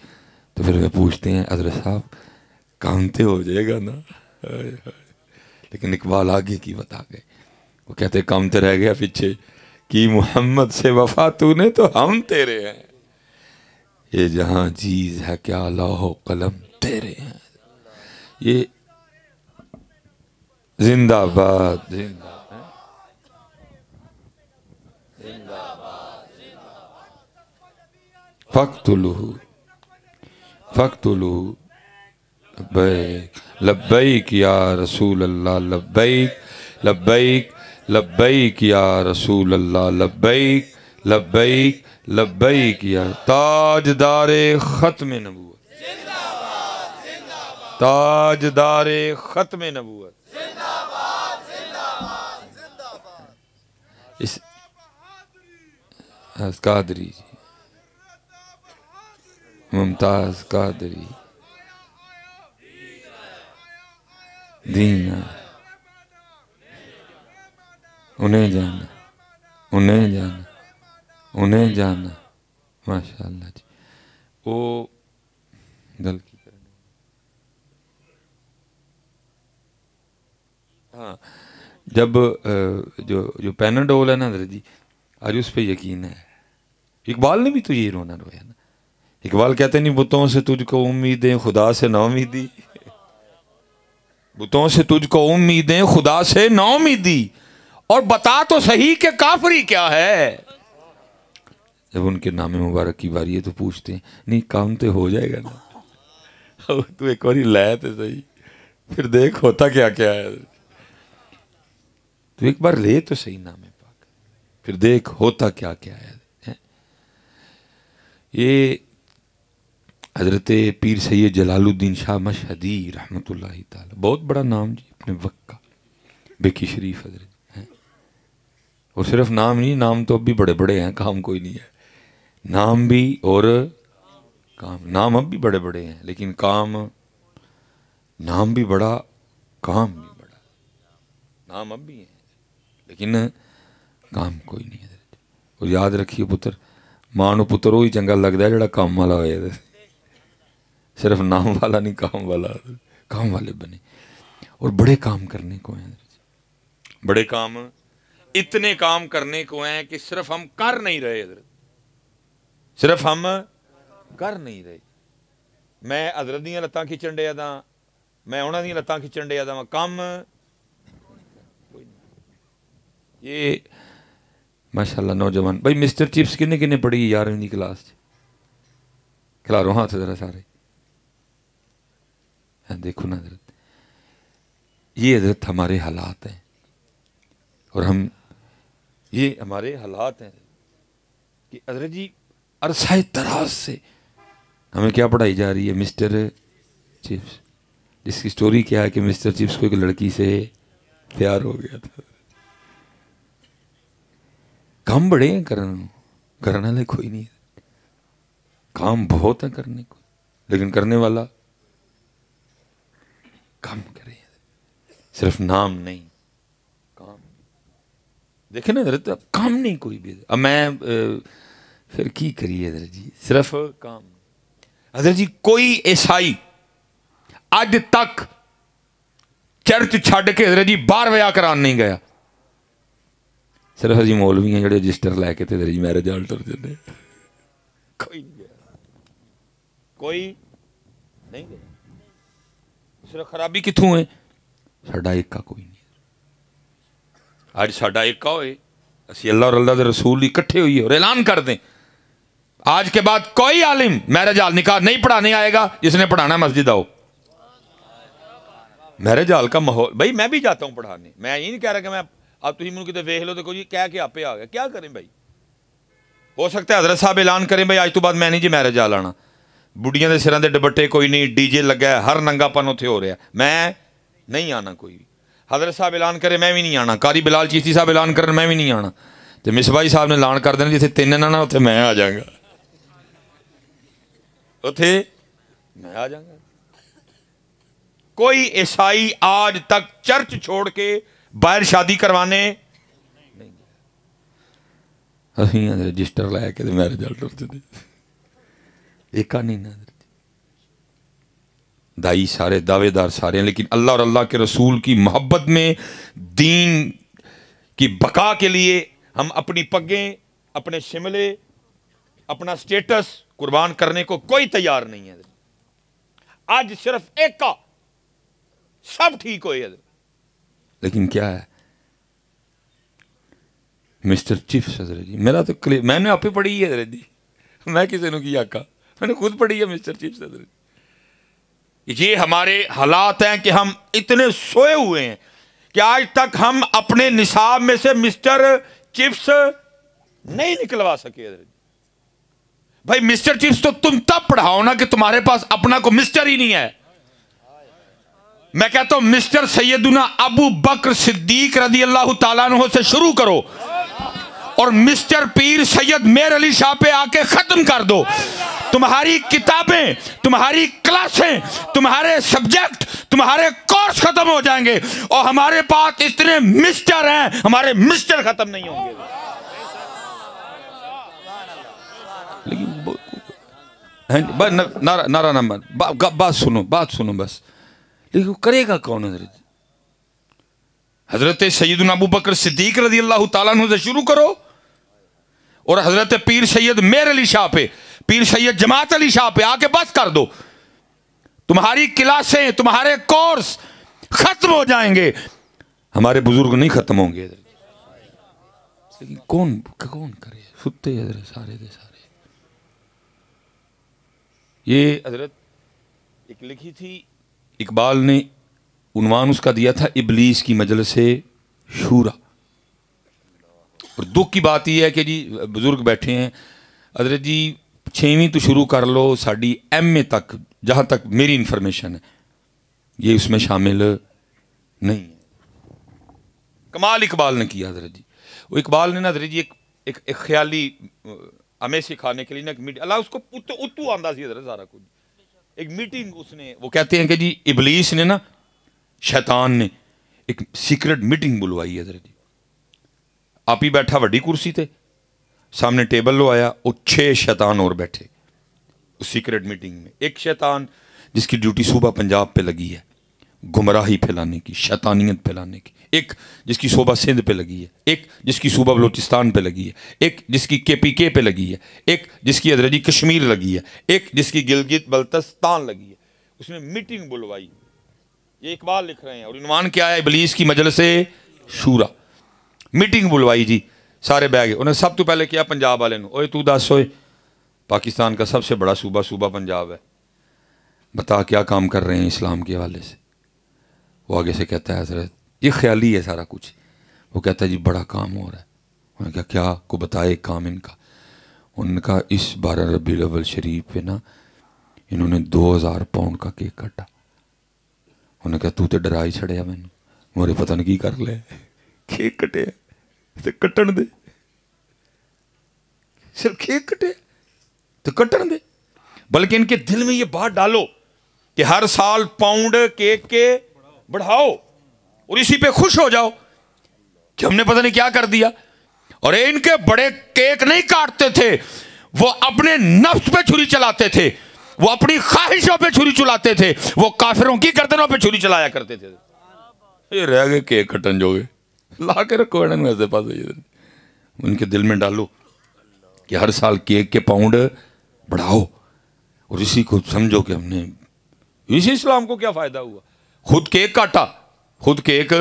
तो फिर वे पूछते हैं अदर साहब काम तो हो जाएगा ना लेकिन इकबाल आगे की बता गए वो कहते कम तो रह गया पीछे कि मोहम्मद से वफा तूने तो हम तेरे हैं ये जहां चीज है क्या लाहो कलम तेरे हैं ये जिंदाबाद जिंदा फ़ख्तुलहू फ़ख्तुलहू लब्बैक लब्बैक या रसूल अल्लाह लब्बैक लब्बैक लब्बैक या रसूल अल्लाह लब्बैक लब्बैक लब्बैक या ताजदार ख़त्म नबूत ताजदार ख़त्म नबूत इस कादरी जी मुमताज़ कादरी दीना उन्हें जाना उन्हें जाना उन्हें जाना माशा जी वो दल की हाँ जब जो जो पैनाडोल है ना हजरत जी आज उस पर यकीन है इकबाल ने भी तो यही रोना रोया ना इकबाल कहते नहीं बुतों से तुझको उम्मीदें खुदा से ना उम्मीदी बुतों से तुझको उम्मीदें खुदा से ना उम्मीदी और बता तो सही कि काफरी क्या है जब उनके नाम मुबारक की बारी है तो पूछते हैं नहीं काम तो हो जाएगा ना तू एक बार लाया तो सही फिर देख होता क्या क्या है तू एक बार ले तो सही नाम पाक फिर देख होता क्या क्या है, है? ये हजरत पीर सैद जलालुद्दीन शाह मशहदी रहमत बहुत बड़ा नाम जी अपने वक्त का बेकी शरीफ हजरत और सिर्फ नाम नहीं नाम तो अब भी बड़े बड़े हैं काम कोई नहीं है नाम भी और काम नाम अब भी बड़े बड़े हैं लेकिन काम नाम भी बड़ा काम भी बड़ा नाम अब भी है लेकिन काम कोई नहीं है और याद रखिए पुत्र माँ पुत्र ਪੁੱਤਰ चंगा लगता है ਲੱਗਦਾ काम वाला हो सिर्फ नाम वाला नहीं काम वाला काम वाले बने और बड़े काम करने को हैं बड़े काम इतने काम करने को हैं कि सिर्फ हम कर नहीं रहे हजरत सिर्फ हम कर नहीं रहे मैं हजरत दत्त खिंचन डया था मैं उन्होंने दियाँ खिंचन डया था कम ये माशाला नौजवान भाई मिस्टर चिप्स किन्ने किन्ने पढ़ी ग्यारहवीं क्लास खिलारो हाथ जरा सारे देखो ना हजरत ये हजरत हमारे हालात हैं और हम ये हमारे हालात हैं कि अदर जी अरसा तराज से हमें क्या पढ़ाई जा रही है मिस्टर चिप्स जिसकी स्टोरी क्या है कि मिस्टर चिप्स को एक लड़की से प्यार हो गया था काम बड़े हैं करने करने वाले कोई नहीं है काम बहुत है करने को लेकिन करने वाला काम करे सिर्फ नाम नहीं देखे ना हजरत काम नहीं कोई भी अब मैं फिर की करिए हजरत जी सिर्फ काम हजरत जी कोई ईसाई अज तक चर्च छड़ के हजरत जी बार व्याह करान नहीं गया सिर्फ अजी मौलवी हैं जो रजिस्टर लैके तो जी मैरिज आल्टर चले कोई नहीं गया कोई नहीं गया सिर्फ खराबी कितों है साढ़ा एक का कोई नहीं ਅੱਜ ਸਾਡਾ ਏਕਾ ਹੋਏ ਅਸੀਂ ਅੱਲਾਹ ਔਰ ਅੱਲਾਹ ਦੇ रसूल इकट्ठे हुई और ऐलान कर दें आज के बाद कोई आलिम मैरिज हाल निकाह नहीं पढ़ाने आएगा जिसने पढ़ाना मस्जिद आओ मैरिज हाल का माहौल भाई मैं भी जाता हूँ पढ़ाने मैं यही नहीं कह रहा कि मैं अब तुम मैं कितने वेख लो तो जी कह के आपे आ गया क्या करें भाई हो सकता है हजरत साहब ऐलान करें भाई अज तो बाद मैं नहीं जी मैरिज हाल आना बुढ़िया के सिर के दुपट्टे कोई नहीं डीजे लगे हर नंगापन उत्थे हो रहा मैं नहीं आना कोई भी ਹਜ਼ਰਤ ਸਾਹਿਬ ਐਲਾਨ ਕਰੇ ਮੈਂ ਵੀ ਨਹੀਂ ਆਣਾ ਕਾਰੀ ਬਿਲਾਲ ਚੀਸੀ ਸਾਹਿਬ ਐਲਾਨ ਕਰਨ ਮੈਂ ਵੀ ਨਹੀਂ ਆਣਾ ਤੇ ਮਿਸਬਾਈ ਸਾਹਿਬ ਨੇ ਐਲਾਨ ਕਰ ਦੇਣਾ ਜਿੱਥੇ ਤਿੰਨ ਨਾ ਨਾ ਉੱਥੇ ਮੈਂ ਆ ਜਾਵਾਂਗਾ ਉੱਥੇ ਮੈਂ ਆ ਕੋਈ ਈਸਾਈ ਜਾਵਾਂਗਾ कोई ईसाई आज तक चर्च छोड़ के ਅਸੀਂ ਰਜਿਸਟਰ ਲੈ ਕੇ ਤੇ ਮੈਰਿਜ के ਤੇ ਇੱਕਾ ਨਹੀਂ ਨਾ दाई सारे दावेदार सारे हैं लेकिन अल्लाह और अल्लाह के रसूल की मोहब्बत में दीन की बका के लिए हम अपनी पगें अपने शिमले अपना स्टेटस कुर्बान करने को कोई तैयार नहीं है आज सिर्फ एक का सब ठीक हो लेकिन क्या है मिस्टर चीफ सदर जी मेरा तो क्लियर मैंने आप ही पढ़ी है मैं किसी ने की आका मैंने खुद पढ़ी है मिस्टर चीफ सदर जी ये हमारे हालात हैं कि हम इतने सोए हुए हैं कि आज तक हम अपने निसाब में से मिस्टर चिप्स नहीं निकलवा सके भाई मिस्टर चिप्स तो तुम तब पढ़ाओ ना कि तुम्हारे पास अपना को मिस्टर ही नहीं है मैं कहता हूं मिस्टर सैयदना अबू बकर सिद्दीक रदी अल्लाह तला से शुरू करो और मिस्टर पीर सैयद मेर अली शाह पे आके ख़त्म कर दो तुम्हारी किताबें तुम्हारी क्लासें तुम्हारे सब्जेक्ट तुम्हारे कोर्स ख़त्म हो जाएंगे और हमारे पास इतने मिस्टर हैं हमारे मिस्टर ख़त्म नहीं होंगे लेकिन हाँ नारा नाम बात सुनो बात सुनो बस लेकिन करेगा कौन हजरत हजरत सैदन अबू बकर सिद्दीक रजी अल्लाह तुम से शुरू करो और हजरत पीर सैयद मेर अली शाह पे पीर सैयद जमात अली शाह पे आके बस कर दो तुम्हारी क्लासें तुम्हारे कोर्स खत्म हो जाएंगे हमारे बुजुर्ग नहीं खत्म होंगे कौन कौन करे सुते सारे दे सारे ये हजरत एक लिखी थी इकबाल ने उनवान उसका दिया था इबलीस की मजल से शूरा और दुख की बात यह है कि जी बुज़ुर्ग बैठे हैं अदरत जी छेवीं तो शुरू कर लो साड़ी एम ए तक जहाँ तक मेरी इन्फॉर्मेशन है ये उसमें शामिल नहीं है कमाल इकबाल ने किया हजरत जी वो इकबाल ने ना हजरत जी एक एक, एक ख्याली हमें सिखाने के लिए ना एक मीटिंग अल्लाह उसको उत्तू आंदा सी हजरत सारा कुछ एक मीटिंग उसने वो कहते हैं कि जी इबलीस ने ना शैतान ने एक सीक्रेट मीटिंग बुलवाई हजरत जी आप ही बैठा ਵੱਡੀ कुर्सी पर सामने टेबल लो आया वो छः शैतान और बैठे उस सीक्रेट मीटिंग में एक शैतान जिसकी ड्यूटी सुबह पंजाब पे लगी है गुमराही फैलाने की शैतानियत फैलाने की एक जिसकी सुबह सिंध पे लगी है एक जिसकी सुबह बलोचिस्तान पे लगी है एक जिसकी के पी के पे लगी है एक जिसकी अदरजी कश्मीर लगी है एक जिसकी गिलगित बल्तस्तान लगी है उसने मीटिंग बुलवाई ये इकबाल लिख रहे हैं और इनवान क्या है बलीस की मजल से शूरा मीटिंग बुलवाई जी सारे बह गए उन्होंने सब तो पहले किया पंजाब वाले ओए तू दस ओए पाकिस्तान का सबसे बड़ा सूबा सूबा पंजाब है बता क्या काम कर रहे हैं इस्लाम के हवाले से वो आगे से कहता है हजरत ये ख्याली है सारा कुछ वो कहता है जी बड़ा काम हो रहा है उन्होंने कहा क्या को बताए काम इनका उनका इस बारह रबी अवल शरीफ पे ना इन्होंने दो हज़ार पाउंड का केक काटा उन्होंने कहा तू तो डरा ही छड़े मैंने मोरे पता नहीं की कर ले केक कटे ਤੇ ਕੱਟਣ सिर्फ केक कटे तो कटन दे बल्कि इनके दिल में ये बात डालो कि हर साल पाउंड केक के बढ़ाओ और इसी पे खुश हो जाओ कि हमने पता नहीं क्या कर दिया और इनके बड़े केक नहीं काटते थे वो अपने नफ्स पे छुरी चलाते थे वो अपनी ख्वाहिशों पे छुरी चलाते थे वो काफिरों की गर्दनों पे छुरी चलाया करते थे ये रह गए केक कटन जोगे ला के रखो मैडम ऐसे पास उनके दिल में डालो कि हर साल केक के पाउंड बढ़ाओ और इसी को समझो कि हमने इसी इस्लाम को क्या फ़ायदा हुआ खुद केक काटा खुद केक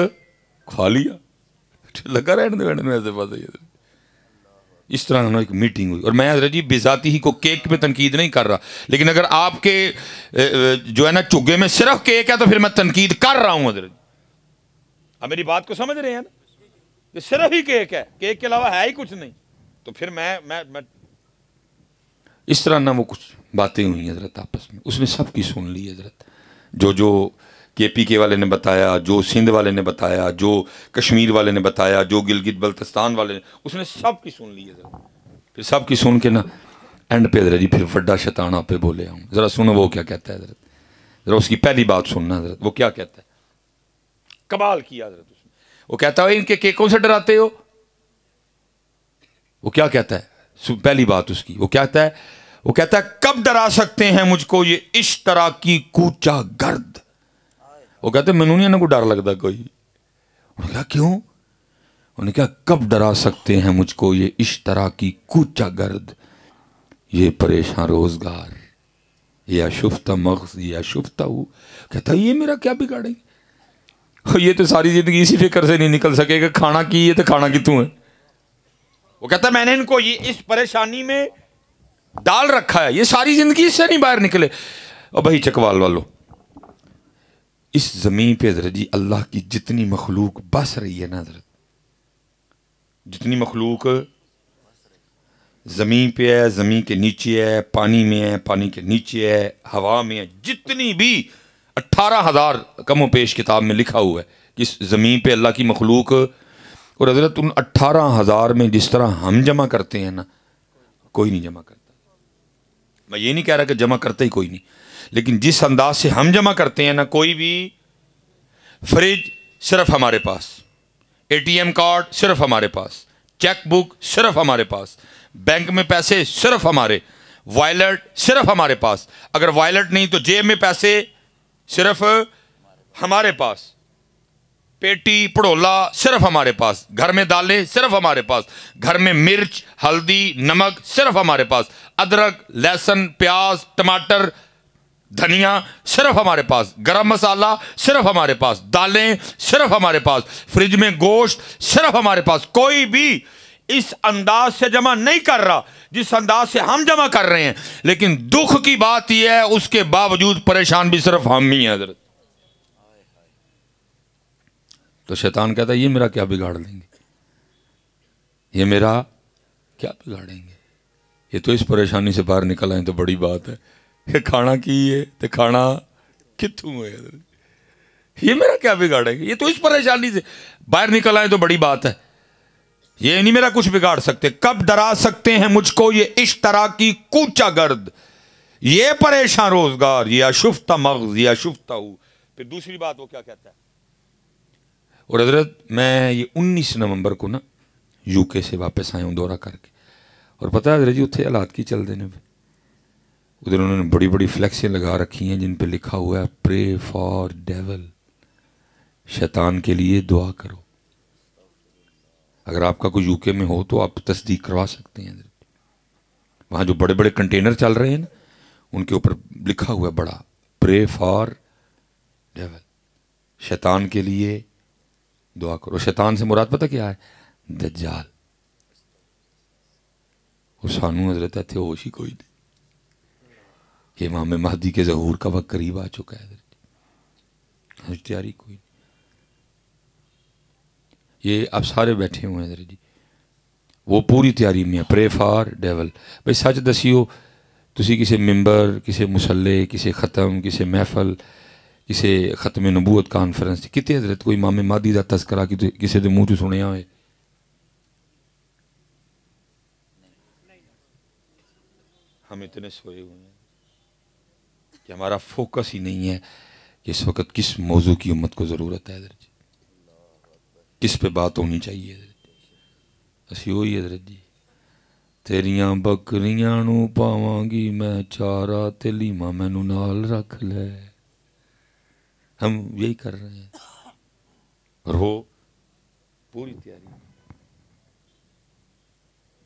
खा लिया लगा रहने रहने ऐसे पास इस तरह उन्होंने एक मीटिंग हुई और मैं हजरत जी बेजाती ही को केक पे तनकीद नहीं कर रहा लेकिन अगर आपके जो है ना चुगे में सिर्फ केक है तो फिर मैं तनकीद कर रहा हूं हजरत जी आप मेरी बात को समझ रहे हैं ना तो सिर्फ ही केक है केक के अलावा है ही कुछ नहीं तो फिर मैं मैं मैं इस तरह ना वो कुछ बातें हुई हजरत आपस में उसने सबकी सुन ली हजरत जो जो के पी के वाले ने बताया जो सिंध वाले ने बताया जो कश्मीर वाले ने बताया जो गिलगित बल्तिस्तान वाले ने उसने सब की सुन ली है फिर सब की सुन के ना एंड पे हजरत जी फिर वड्डा शताना पे बोले हूँ ज़रा सुनो वो क्या कहता है हजरत ज़रा उसकी पहली बात सुनना हजरत वो क्या कहता है कबाल किया हजरत वो कहता है इनके केकों से डराते हो वो क्या कहता है पहली बात उसकी वो क्या कहता है वो कहता है कब डरा सकते हैं मुझको ये इस तरह की कूचा गर्द वो कहते मैनू नहीं को डर लगता कोई उन्होंने कहा क्यों उन्होंने कहा कब डरा सकते हैं मुझको ये इस तरह की कूचा गर्द ये परेशान रोजगार ये अशुभता मगज ये अशुभता कहता ये मेरा क्या बिगाड़ेंगे ये तो सारी ज़िंदगी इसी फिक्र से नहीं निकल सकेगा खाना की ये तो खाना की तू है वो कहता मैंने इनको ये इस परेशानी में डाल रखा है ये सारी ज़िंदगी इससे नहीं बाहर निकले और भाई चकवाल वालों इस ज़मीन पे हजरत जी अल्लाह की जितनी मखलूक बस रही है ना हजरत जितनी मखलूक ज़मीन पे है ज़मीन के नीचे है पानी में है पानी के नीचे है हवा में है जितनी भी अट्ठारह हज़ार कमो पेश किताब में लिखा हुआ है कि ज़मीन पर अल्लाह की मखलूक और हज़रत उन अट्ठारह हज़ार में जिस तरह हम जमा करते हैं ना कोई नहीं जमा करता मैं ये नहीं कह रहा कि जमा करता ही कोई नहीं लेकिन जिस अंदाज से हम जमा करते हैं ना कोई भी फ्रिज सिर्फ हमारे पास ए टी एम कार्ड सिर्फ हमारे पास चेक बुक सिर्फ हमारे पास बैंक में पैसे सिर्फ हमारे वॉलेट सिर्फ हमारे पास अगर वॉलेट नहीं तो जेब में पैसे सिर्फ हमारे पास पेटी पड़ोला सिर्फ हमारे पास घर में दालें सिर्फ हमारे पास घर में मिर्च हल्दी नमक सिर्फ हमारे पास अदरक लहसुन प्याज टमाटर धनिया सिर्फ हमारे पास गरम मसाला सिर्फ हमारे पास दालें सिर्फ हमारे पास फ्रिज में गोश्त सिर्फ हमारे पास कोई भी इस अंदाज से जमा नहीं कर रहा जिस अंदाज से हम जमा कर रहे हैं लेकिन दुख की बात यह है उसके बावजूद परेशान भी सिर्फ हम ही हैं हजरत तो शैतान कहता है ये मेरा क्या बिगाड़ लेंगे ये मेरा क्या बिगाड़ेंगे ये तो इस परेशानी से बाहर निकल आए तो बड़ी बात है ये खाना की है तो खाना कितू है ये मेरा क्या बिगाड़ेगा ये तो इस परेशानी से बाहर निकल आए तो बड़ी बात है ये नहीं मेरा कुछ बिगाड़ सकते कब डरा सकते हैं मुझको ये इस तरह की कूचा गर्द ये परेशान रोजगार ये अशुफ्ता मगज ये अशुफ्ता हूँ फिर दूसरी बात वो क्या कहता है और हजरत मैं ये 19 नवंबर को ना यूके से वापस आया हूँ दौरा करके और पता है हजरत जी उत्थे हालात की चल देने पर उधर उन्होंने बड़ी बड़ी फ्लैक्सें लगा रखी हैं जिन पे लिखा हुआ है प्रे फॉर डेवल शैतान के लिए दुआ करो अगर आपका कोई यूके में हो तो आप तस्दीक करवा सकते हैं वहाँ जो बड़े बड़े कंटेनर चल रहे हैं उनके ऊपर लिखा हुआ बड़ा प्रे फॉर डेवल शैतान के लिए दुआ करो शैतान से मुराद पता क्या है दज्जाल और सानू हजरत थे होश ही कोई नहीं ये मामे महदी के जहूर का वक्त करीब आ चुका है तैयारी कोई ये आप सारे बैठे हुए हैं जी वो पूरी तैयारी में है प्रे फार डेवल भाई सच दसीओ तुम किसी मैंबर किसी मुसले किसी ख़त्म किसी महफल किसी खत्म नबूत कॉन्फ्रेंस कितने हजरत कोई मामे माधी का तस्करा कि किसी के मुँह चु सुने हो हम इतने सोए हुए हैं कि हमारा फोकस ही नहीं है कि इस वक्त किस मौजू की उम्मत को ज़रूरत है हजरत जी किस पे बात होनी चाहिए ਅਸੀਂ ਉਹੀ ਹਜ਼ਰਤ ਜੀ ਤੇਰੀਆਂ ਬੱਕਰੀਆਂ ਨੂੰ ਪਾਵਾਂਗੀ ਮੈਂ ਚਾਰਾ ਤੇ ਲੀਮਾ ਮੈਨੂੰ ਨਾਲ ਰੱਖ ਲੈ ਹਮ ਯਹੀ ਕਰ हैं रो पूरी तैयारी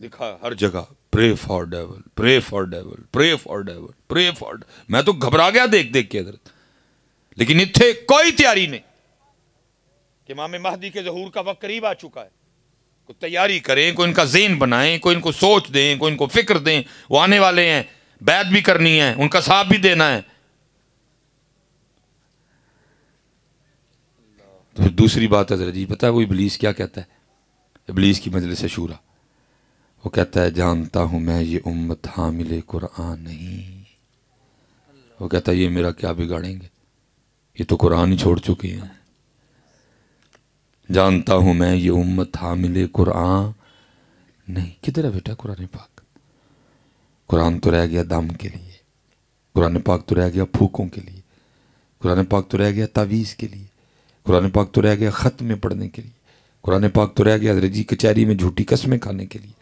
लिखा हर जगह pray for devil pray for devil pray for devil pray for मैं तो घबरा गया देख देख के हजरत लेकिन इतने कोई तैयारी नहीं कि इमाम महदी के जहूर का वक्त करीब आ चुका है को तैयारी करें कोई इनका जेन बनाएं कोई इनको सोच दें कोई इनको फिक्र दें वो आने वाले हैं बैत भी करनी है उनका साथ भी देना है तो दूसरी बात है जी पता है वो इबलीस क्या कहता है इबलीस की मजलिस शूरा वो कहता है जानता हूं मैं ये उम्मत हामिल कुरान नहीं वो कहता है ये मेरा क्या बिगाड़ेंगे ये तो कुरान ही छोड़ चुके हैं जानता हूँ मैं ये उम्मत हामिले कुरान नहीं किधर है बेटा कुरान पाक कुरान तो रह गया दम के लिए कुरान पाक तो रह गया फूकों के लिए कुरान पाक तो रह गया तावीज़ के लिए कुरान पाक तो रह गया ख़त में पढ़ने के लिए कुरान पाक तो रह गया रजी कचहरी में झूठी कस्में खाने के लिए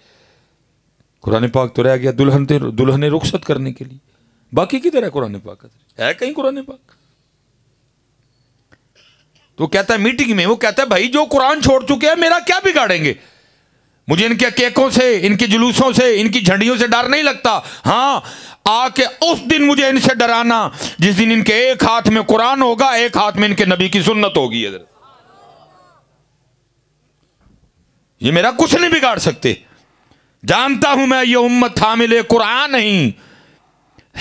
कुरान पाक तो रह गया दुल्हन दुल्हन रुख्सत करने के लिए बाकी किधर है कुरान पाक है कहीं कुरान पाक तो कहता है मीटिंग में वो कहता है भाई जो कुरान छोड़ चुके हैं मेरा क्या बिगाड़ेंगे मुझे इनके केकों से इनके जुलूसों से इनकी झंडियों से डर नहीं लगता हाँ आके उस दिन मुझे इनसे डराना जिस दिन इनके एक हाथ में कुरान होगा एक हाथ में इनके नबी की सुन्नत होगी इधर ये मेरा कुछ नहीं बिगाड़ सकते जानता हूं मैं ये उम्मत हामिल कुरान नहीं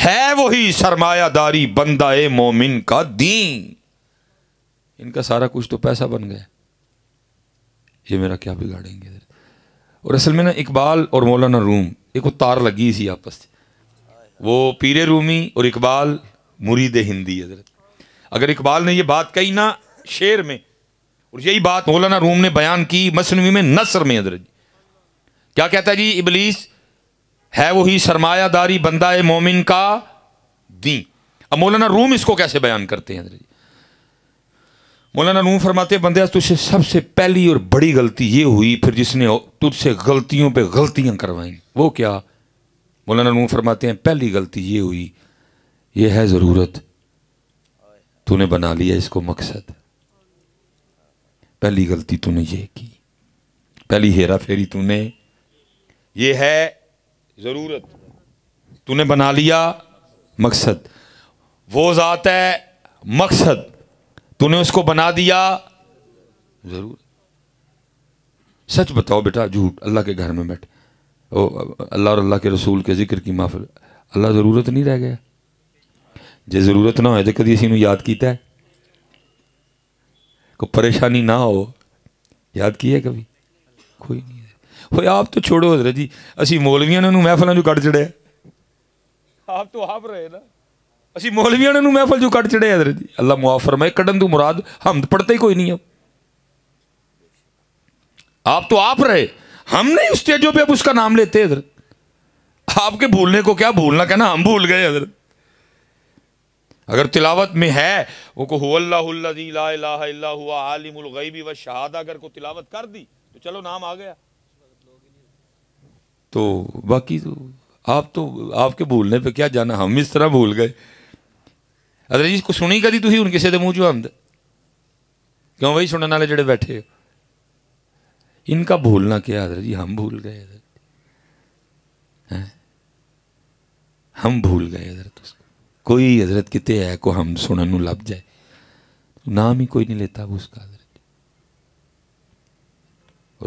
है वही सरमायादारी बंदा मोमिन का दीन इनका सारा कुछ तो पैसा बन गया ये मेरा क्या बिगाड़ेंगे और असल में ना इकबाल और मौलाना रूम एक तार लगी सी आपस से वो पीरे रूमी और इकबाल मुरीद हिंदी हजरत अगर इकबाल ने ये बात कही ना शेर में और यही बात मौलाना रूम ने बयान की मसनवी में नसर में हजरत क्या कहता है जी इबलीस है वही सरमायादारी बंदा मोमिन का दी अब मौलाना रूम इसको कैसे बयान करते हैं हजरत मौलाना नूम फरमाते बंदे तुझसे सबसे पहली और बड़ी गलती ये हुई फिर जिसने तुझसे गलतियों पे गलतियां करवाई वो क्या मौलाना नूम फरमाते हैं पहली गलती ये हुई ये है ज़रूरत तूने बना लिया इसको मकसद पहली गलती तूने ये की पहली हेरा फेरी तूने ये है ज़रूरत तूने बना लिया मकसद वो ज़ात है मकसद तूने उसको बना दिया जरूर सच बताओ बेटा झूठ अल्लाह के घर में बैठ ओ अल्लाह और अल्लाह के रसूल के जिक्र की माफिल अल्लाह ज़रूरत नहीं रह गया जे ज़रूरत ना हो तो कभी इसी याद किया है को परेशानी ना हो याद की है कभी कोई नहीं होए आप तो छोड़ो हजरत जी असं मौलविया ने महफलों चू कट चढ़े आप तो आप रहे ना असी मौलवियों ने महफल जो कट चढ़े ਹਜ਼ਰਤ जी अल्लाह ਮੁਆਫ ਫਰਮਾਏ कटन तू मुराद हमद पढ़ते ही कोई नहीं ਹੈ आप तो आप रहे हम नहीं स्टेजों पे अब उसका नाम लेते इधर आपके भूलने को क्या भूलना कहना हम भूल गए हजरत अगर तिलावत में है वो को आलिमगैबी व शहादा अगर को तिलावत कर दी तो चलो नाम आ गया तो बाकी तो आप तो आपके भूलने पे क्या जाना हम इस तरह भूल गए अदर जी सुनी कभी ਕਦੀ ਤੁਸੀਂ ਹੁਣ ਕਿਸੇ ਦੇ ਮੂੰਹ ਚੋਂ क्यों भाई सुनने वाले जोड़े बैठे हो इनका भूलना क्या अदर जी हम भूल गए हजरत है हम भूल गए हजरत तो कोई हजरत कितने है को हम सुनने लाभ जाए नाम ही कोई नहीं लेता उसका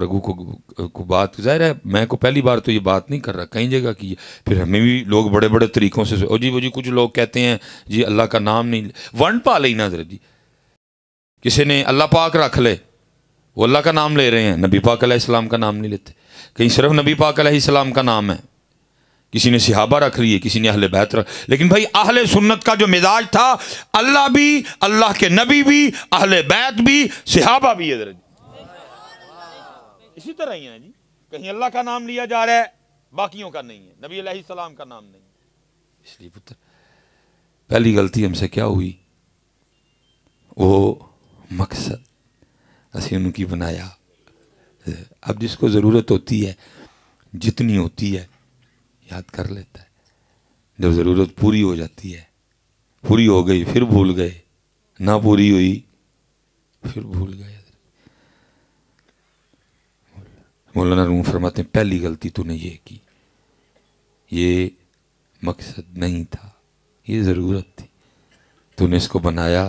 रघु को को बात जाहिर है मैं को पहली बार तो ये बात नहीं कर रहा कई जगह की फिर हमें भी लोग बड़े बड़े तरीक़ों से ओ जी वो जी कुछ लोग कहते हैं जी अल्लाह का नाम नहीं वन पा ले ना जी किसी ने अल्लाह पाक रख ले वो अल्लाह का नाम ले रहे हैं नबी पाक अलैहिस्सलाम का नाम नहीं लेते कहीं सिर्फ नबी पाक अलैहिस्सलाम का नाम है किसी ने सिहाबा रख लिए किसी ने अहल बेहतर लेकिन भाई अहल सुन्नत का जो मिजाज था अल्लाह भी अल्लाह के नबी भी अहल बैत भी सिहाबा भी है इसी तरह ही है जी कहीं अल्लाह का नाम लिया जा रहा है बाकियों का नहीं है नबी सलाम का नाम नहीं है इसलिए पुत्र पहली गलती हमसे क्या हुई वो मकसद असी उनकी बनाया अब जिसको ज़रूरत होती है जितनी होती है याद कर लेता है जब ज़रूरत पूरी हो जाती है पूरी हो गई फिर भूल गए ना पूरी हुई फिर भूल गए मौलाना रूम फरमाते हैं पहली गलती तूने ये की ये मकसद नहीं था ये ज़रूरत थी तूने इसको बनाया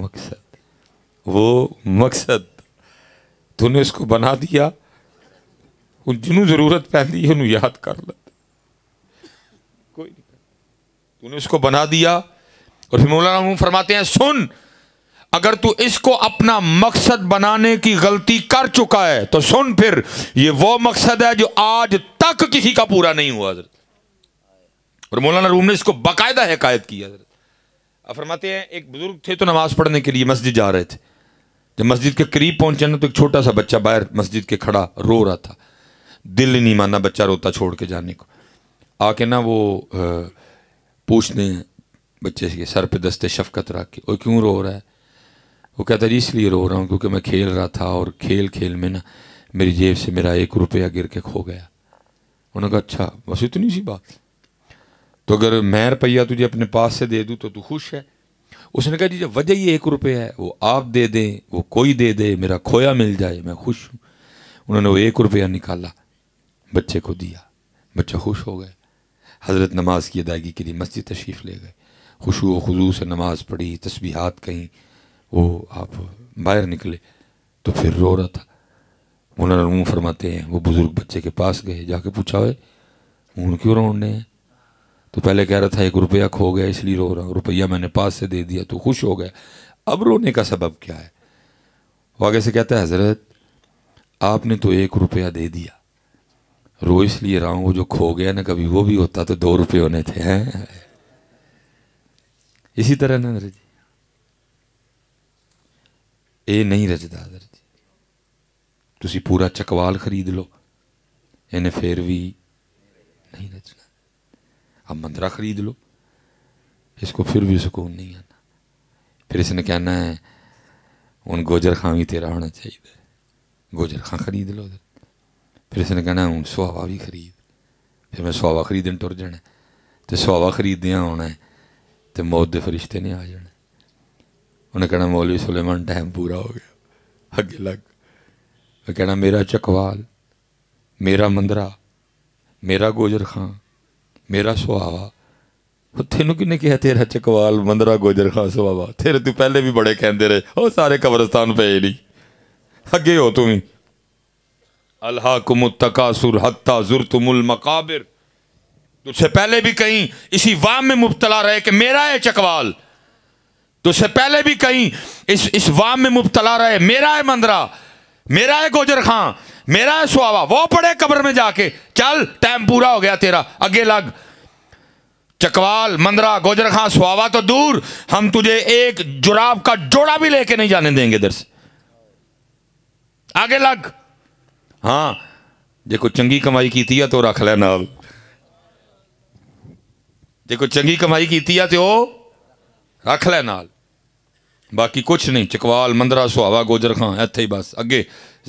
मकसद वो मकसद तूने इसको बना दिया जिन्होंने ज़रूरत पैदी है याद कर लेते कोई नहीं तूने उसको बना दिया और फिर मौलाना फरमाते हैं सुन अगर तू इसको अपना मकसद बनाने की गलती कर चुका है तो सुन फिर ये वो मकसद है जो आज तक किसी का पूरा नहीं हुआ हजरत और मौलाना रूम ने इसको बाकायदा हकायत की हजरत फरमाते हैं एक बुजुर्ग थे तो नमाज पढ़ने के लिए मस्जिद जा रहे थे जब मस्जिद के करीब पहुंचे ना तो एक छोटा सा बच्चा बाहर मस्जिद के खड़ा रो रहा था दिल नहीं माना बच्चा रोता छोड़ के जाने को आके ना वो पूछते हैं बच्चे के सर पे दस्ते शफकत रख के और क्यों रो रहा है वो कहता जी इसलिए रो रहा हूँ क्योंकि मैं खेल रहा था और खेल खेल में ना मेरी जेब से मेरा एक रुपया गिर के खो गया उन्होंने कहा अच्छा बस इतनी सी बात तो अगर मैं रुपया तुझे अपने पास से दे दूँ तो तू खुश है उसने कहा जी जब वजह ये एक रुपये है वो आप दे दें वो कोई दे दे मेरा खोया मिल जाए मैं खुश हूँ उन्होंने वो एक रुपया निकाला बच्चे को दिया बच्चा खुश हो गया हज़रत नमाज की अदायगी के लिए मस्जिद तशरीफ़ ले गए खुशू खजू से नमाज़ पढ़ी तस्बीहात कहीं वो आप बाहर निकले तो फिर रो रहा था मौलाना मुँह फरमाते हैं वो बुज़ुर्ग बच्चे के पास गए जाके पूछा हुए ऊन क्यों रोने हैं तो पहले कह रहा था एक रुपया खो गया इसलिए रो रहा हूँ रुपया मैंने पास से दे दिया तो खुश हो गया अब रोने का सबब क्या है वो आगे से कहता है हज़रत आपने तो एक रुपया दे दिया रो इसलिए रहा हूँ वो जो खो गया ना कभी वो भी होता तो दो रुपये होने थे हैं इसी तरह ना जी ये नहीं रचता ਹਜ਼ਰਤ ਜੀ ਤੁਸੀਂ ਪੂਰਾ ਚਕਵਾਲ ਖਰੀਦ ਲਓ ਇਹਨੇ ਫੇਰ ਵੀ नहीं रचना अब मंत्रा खरीद लो इसको फिर भी सुकून नहीं आना फिर इसने कहना है हूँ गोजर खां भी तेरा होना चाहिए गोजर खां खरीद लो उधर फिर इसने कहना हूँ सुहावा भी खरीद फिर मैं सुहावा खरीदने तुर जाना तो सुहावा खरीद होना है तो मौत के फरिश्ते ने आ जाने उन्हें कहना मौलवी सुलेमान टाइम पूरा हो गया अगे लग कहना मेरा चकवाल मेरा मंदरा मेरा गोजर खां मेरा सुहावा ਤੈਨੂੰ ਕਿਨੇ तेरा चकवाल मंदरा गोजर खां सुहावा तेरे तू पहले भी बड़े ਬੜੇ ਕਹਿੰਦੇ ਰਹੇ ਉਹ ਸਾਰੇ ਕਬਰਸਤਾਨ ਪਏ ਨਹੀਂ ਅੱਗੇ ਹੋ ਤੂੰ ਵੀ अलहाकुम तकासुर हत्ता जुरतुमुल मकाबिर तुझसे पहले भी कहीं इसी वाम में मुबतला रहे कि मेरा है चकवाल तो उससे पहले भी कहीं इस इस वाम में मुबतला रहे मेरा है मंदरा मेरा है गोजर खां मेरा है सुहावा वो पड़े कब्र में जाके चल टाइम पूरा हो गया तेरा अगे लग चकवाल मंदरा गोजर खां सुहावा तो दूर हम तुझे एक जुराब का जोड़ा भी लेके नहीं जाने देंगे इधर से आगे लग हां जे चंगी कमाई की थी तो रख लै नाल जे चंगी कमाई की थी तो रख लै नाल बाकी कुछ नहीं चकवाल मंदरा सुहावा गोजर खां इत ही बस अगे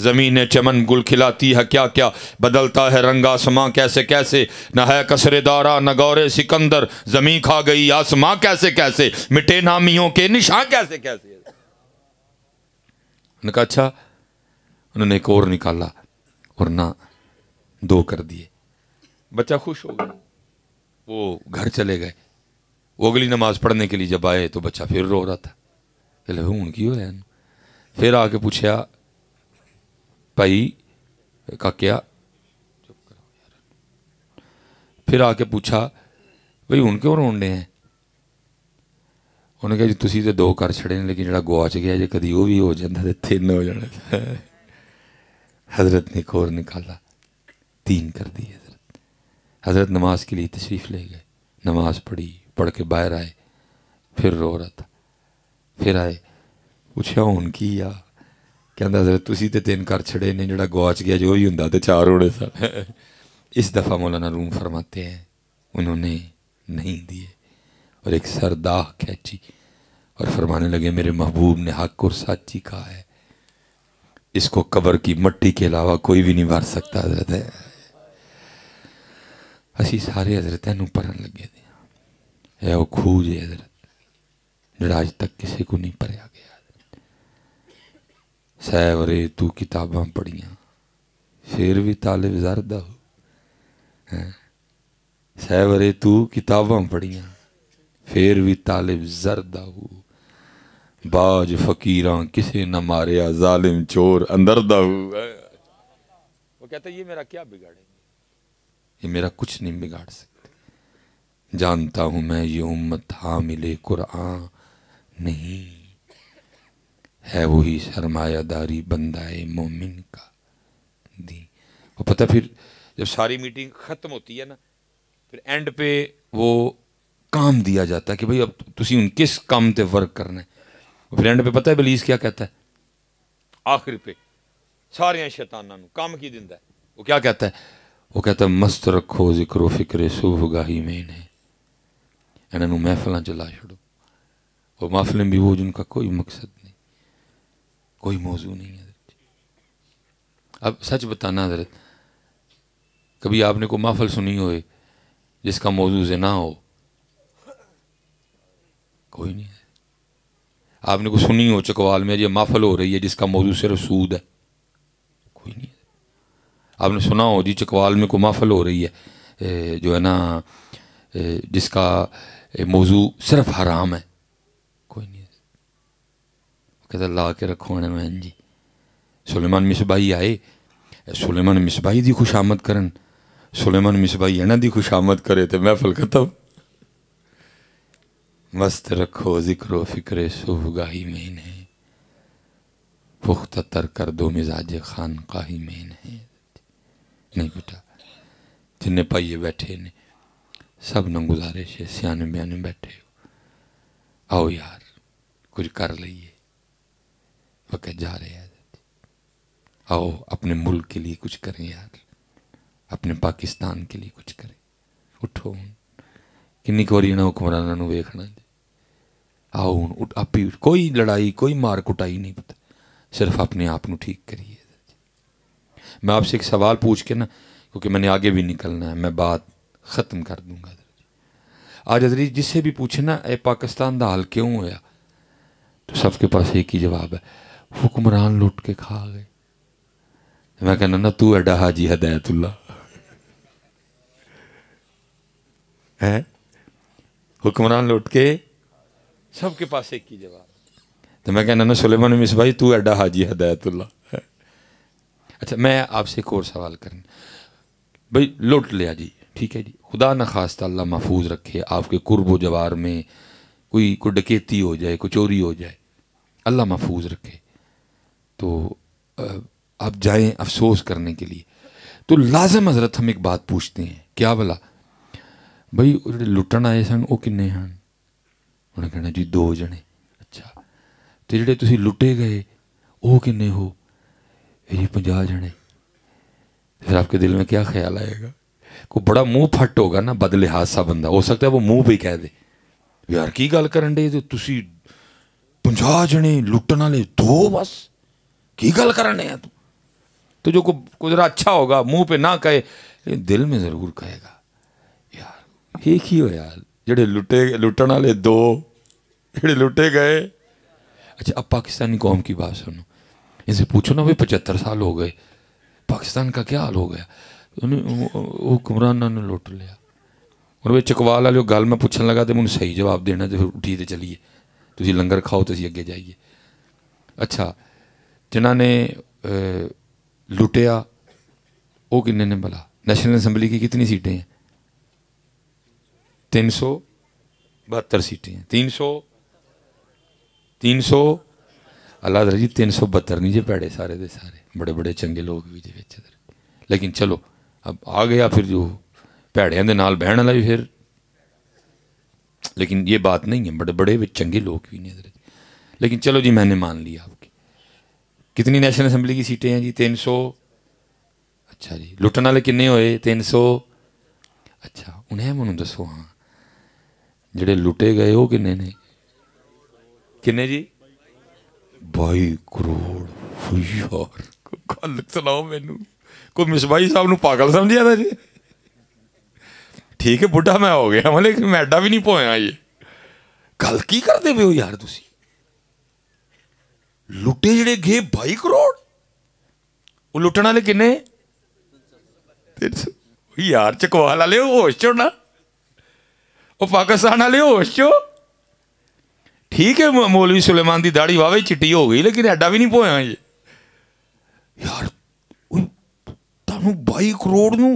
ज़मीन चमन गुल खिलाती है क्या क्या बदलता है रंग आसमां कैसे कैसे न है कसरे दारा न गौरे सिकंदर जमीन खा गई आसमां कैसे कैसे मिटे नामियों के निशान कैसे कैसे उनका अच्छा उन्होंने एक और निकाला और ना दो कर दिए बच्चा खुश हो गया वो घर चले गए वो अगली नमाज़ पढ़ने के लिए जब आए तो बच्चा फिर रो रहा था ਤੇ ਹੁਣ ਕੀ ਹੋਇਆ ਫਿਰ ਆ ਕੇ ਪੁੱਛਿਆ ਭਾਈ फिर आके पूछा भाई हूँ क्यों रोन डे हैं उन्हें कहा जी तुम तो दो कर छड़े ने लेकिन जरा गुआच गया जो कभी वह भी हो जाता तो तीन हो जाने हजरत ने एक और निकाला तीन कर दी हजरत हजरत नमाज के लिए तशरीफ़ ले गए नमाज पढ़ी पढ़ के बाहर आए फिर रो रहा था फिर आए ਪੁੱਛਿਆ हूँ की आ क्या ਜ਼ਰਾ तुम तो तीन ਕਰ छड़े ने जोड़ा गुआच गया जो ਵੀ हों चार होने सर इस दफ़ा मौलाना रूम फरमाते हैं उन्होंने नहीं दिए और एक सरदाह खैची और फरमाने लगे मेरे महबूब ने हक और साची कहा है इसको कबर की मट्टी के अलावा कोई भी नहीं मार सकता हजरत है असी सारे हजरत पढ़न लगे थे है वो खूह जे हजरत आज तक किसी को नहीं भरया गया सैवरे तू किताबा पढ़िया फिर भी तालिब जरदा हो सैवरे तू किताबा पढ़िया फिर भी तालिब जरदा हो बाज फकीर किसे न मारिया जालिम चोर अंदर दू वो कहता ये मेरा क्या बिगाड़ेंगे ये मेरा कुछ नहीं बिगाड़ सकते जानता हूँ मैं ये उम्मत हामिले कुरान नहीं है वही सरमायादारी बंदाए मोमिन का दी वो पता फिर जब सारी मीटिंग ख़त्म होती है ना फिर एंड पे वो काम दिया जाता है कि भाई अब तुम किस काम ते वर्क करना है फिर एंड पे पता है बलीस क्या कहता है आखिर पे सारे शैताना काम की दिता है वो क्या कहता है वो कहता है मस्त रखो जिक्रो फिक्रे सुबह गाही में इन्हें इन्हों महफलों चला छोड़ो और माफिल भी वो जिनका कोई मकसद नहीं कोई मौजू नहीं है अब सच बताना हजरत कभी आपने को माफल सुनी होए जिसका मौजू से ना हो कोई नहीं है आपने को सुनी हो चकवाल में ये माफल हो रही है जिसका मौजू सिर्फ सूद है कोई नहीं है आपने सुना हो जी चकवाल में को माफल हो रही है जो है ना जिसका मौजू सिर्फ हराम है कि ला के रखो हाणे मैं जी सुलेमान मिसबाही आहे ऐं सुलेमान मिसबाही जी ख़ुशामद कर सुलेमान मिसबाही की जी ख़ुशामद करे त महफ़िल ख़तमु मस्त रखो ज़िक्रो फ़िक्र सुबगाही में इन्हें पुख्ता तर कर दो मिजाज खान काही में इन्हें नहीं बेटा जिन्ने पाइए बैठे ने सब न गुजारिश सियाने ब्याने बैठे हो आओ यार कुछ कर लीए वक्त जा रहे हैं आओ अपने मुल्क के लिए कुछ करें यार अपने पाकिस्तान के लिए कुछ करें उठो हूँ किन्नी कोरी ना हुक्मराना वेखना जी आओ हूँ उठ आप ही कोई लड़ाई कोई मार कुटाई नहीं पता सिर्फ अपने आप को ठीक करिए मैं आपसे एक सवाल पूछ के ना क्योंकि मैंने आगे भी निकलना है मैं बात ख़त्म कर दूंगा आज हजरी जिससे भी पूछे ना ये पाकिस्तान का हाल क्यों होया तो सबके पास एक ही जवाब है हुक्मरान लुट के खा गए मैं कहना ना तू एडा हाजी हदायतुल्ला है हुक्मरान लुट के सबके पास एक ही जवाब तो मैं कहना ना सुलेमान मिस भाई तू एडा हाजी हदायतुल्ला अच्छा मैं आपसे एक और सवाल करना भाई लुट लिया जी ठीक है जी खुदा न खास्ता अल्लाह महफूज रखे आपके कुर्ब जवार में कोई को डकेती हो जाए कोई चोरी हो जाए अल्लाह महफूज रखे तो आप जाएं अफसोस करने के लिए तो ਲਾਜ਼ਮ हज़रत हम एक बात पूछते हैं क्या भला ਬਈ ਉਹ ਜਿਹੜੇ ਲੁੱਟਣ ਆਏ ਸਨ ਉਹ ਕਿੰਨੇ ਹਨ ਉਹਨਾਂ ਕਹਿੰਦਾ ਜੀ ਦੋ ਜਣੇ ਅੱਛਾ ਤੇ ਜਿਹੜੇ ਤੁਸੀਂ ਲੁੱਟੇ ਗਏ ਉਹ ਕਿੰਨੇ ਹੋ ਇਹ ਜੀ 50 ਜਣੇ फिर आपके दिल में क्या ख्याल आएगा को बड़ा मुंह फट होगा ना बदलिहाज सा बंदा हो सकता है वो मुंह भी कह दे ਯਾਰ ਕੀ ਗੱਲ ਕਰਨ ਦੇ ਤੁਸੀਂ 50 ਜਣੇ ਲੁੱਟਣ ਵਾਲੇ ਦੋ ਬਸ की गल करने हैं तू तो जो को अच्छा होगा मुंह पे ना कहे दिल में ज़रूर कहेगा यार एक ही हो यार ਜਿਹੜੇ ਲੁੱਟੇ लुटन ਵਾਲੇ दो ਜਿਹੜੇ ਲੁੱਟੇ ਗਏ अच्छा अब पाकिस्तानी कौम की बात सुनो इनसे पूछो ना भाई पचहत्तर साल हो गए पाकिस्तान का क्या हाल हो गया उन्हें हुक्मराना ने लुट लिया और वे चकवाल वाले गल मैं पूछन लगा तो मैं सही जवाब देना तो फिर उठी तो चलीए तुम लंगर खाओ तो अगे जाइए अच्छा जिन्हों ने लुटिया वो किन्ने ਨੇ ਭਲਾ नेशनल की कितनी सीटें हैं तीन सौ बहत्तर सीटें हैं तीन सौ तीन सौ अल्लाह जी तीन सौ बहत्तर नहीं जे भैड़े सारे दे सारे बड़े बड़े चंगे लोग भी जे लेकिन चलो अब आ गया फिर जो भैड़ियाँ नाल बहन वाला भी फिर लेकिन ये बात नहीं है बड़े बड़े चंगे लोग भी नहीं लेकिन चलो जी मैंने मान लिया ਕਿੰਨੀ ਨੈਸ਼ਨਲ ਅਸੈਂਬਲੀ ਦੀ ਸੀਟਾਂ ਹੈ ਜੀ 300 ਅੱਛਾ ਜੀ ਲੁੱਟਣ ਵਾਲੇ ਕਿੰਨੇ ਹੋਏ 300 ਅੱਛਾ ਉਹਨੇ ਮੈਨੂੰ ਦੱਸੋ ਹਾਂ ਜਿਹੜੇ ਲੁੱਟੇ ਗਏ ਉਹ ਕਿੰਨੇ ਨੇ ਕਿੰਨੇ ਜੀ 22 ਕਰੋੜ ਯਾਰ ਕੱਲ ਸੁਣਾਓ ਮੈਨੂੰ ਕੋਈ ਮਿਸਬਾਈ ਸਾਹਿਬ ਨੂੰ ਪਾਗਲ ਸਮਝਿਆ ਤਾਂ ਜੀ ਠੀਕ ਹੈ ਬੁੱਢਾ ਮੈਂ ਹੋ ਗਿਆ ਮਲੇ ਮੈਂ ਐਡਾ ਵੀ ਨਹੀਂ ਪੋਇਆ ਇਹ ਗੱਲ ਕੀ ਕਰਦੇ ਪਿਓ ਯਾਰ ਤੁਸੀਂ लुटे जड़े गए बई करोड़ ਉਹ ਲੁੱਟਣ ਵਾਲੇ ਕਿੰਨੇ ਯਾਰ ਚਕਵਾਲ ਵਾਲੇ ਹੋਸ਼ ਚੋਂ ਨਾ ਉਹ ਪਾਕਿਸਤਾਨ ਵਾਲੇ ठीक है मौलवी सुलेमान की दाड़ी वावे चिट्टी हो गई लेकिन ऐडा भी नहीं पोया ये यार तू बई करोड़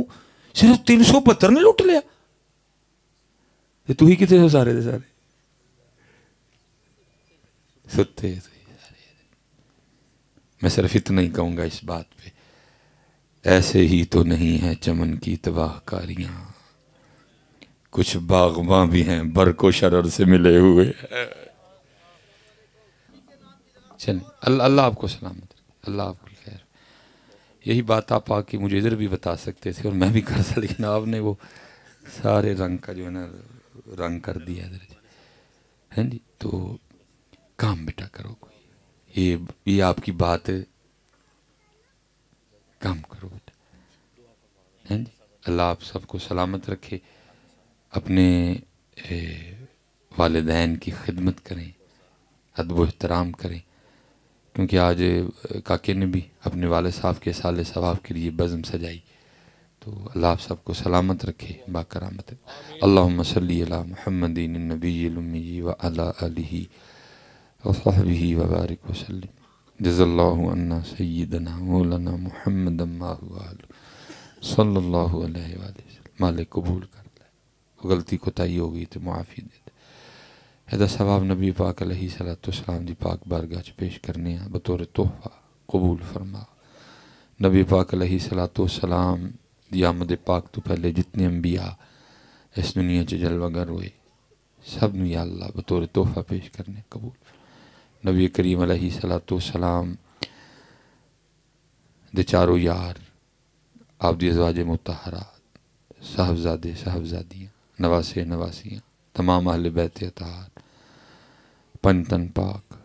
सिर्फ तीन सौ पत्थर ने लुट लिया तू ही कितने सारे दे सारे सुते मैं सिर्फ इतना ही कहूँगा इस बात पे ऐसे ही तो नहीं है चमन की तबाहकारियाँ कुछ बागबा भी हैं बर शरर से मिले हुए चलिए अल्लाह अल्लाह आपको सलामत अल्लाह आपको खैर यही बात आप आके मुझे इधर भी बता सकते थे और मैं भी कर सकता लेकिन आपने वो सारे रंग का जो है ना रंग कर दिया इधर है जी तो काम बेटा करो ये ये आपकी बात है काम करो बेटा अल्लाह आप सबको सलामत रखे अपने वालदेन की खिदमत करें अदब अहतराम करें क्योंकि आज काके ने भी अपने वाल साहब के साल सवाब के लिए बज़म सजाई तो अल्लाह आप सबको सलामत रखे बाकरामत अल्लाम सल महमदीन नबी व अला वसहबिही वबारक वसलम जज़ल्लाहुन्ना सैदना मौलाना मोहम्मद सल्ला मालिक कबूल कर ले गलती कोताही हो गई तो मुआफ़ी दे दे हदा सवाब नबी पाक सलाम जी पाक बारगाह च पेश करने हैं बतौर तोहफा कबूल फरमा नबी पाक सलाम दी आमद पाक तो पहले जितने अंबिया इस दुनिया च जलवागर हुए सब या अल्लाह बतौर तोहफा पेश करने कबूल नबी करीम सलाम दे चारों यार आपदी अजवाज मुतहरा साहबजादे साहबजादियाँ नवासे नवासियाँ तमाम अहल बैत अतहार पन तन पाक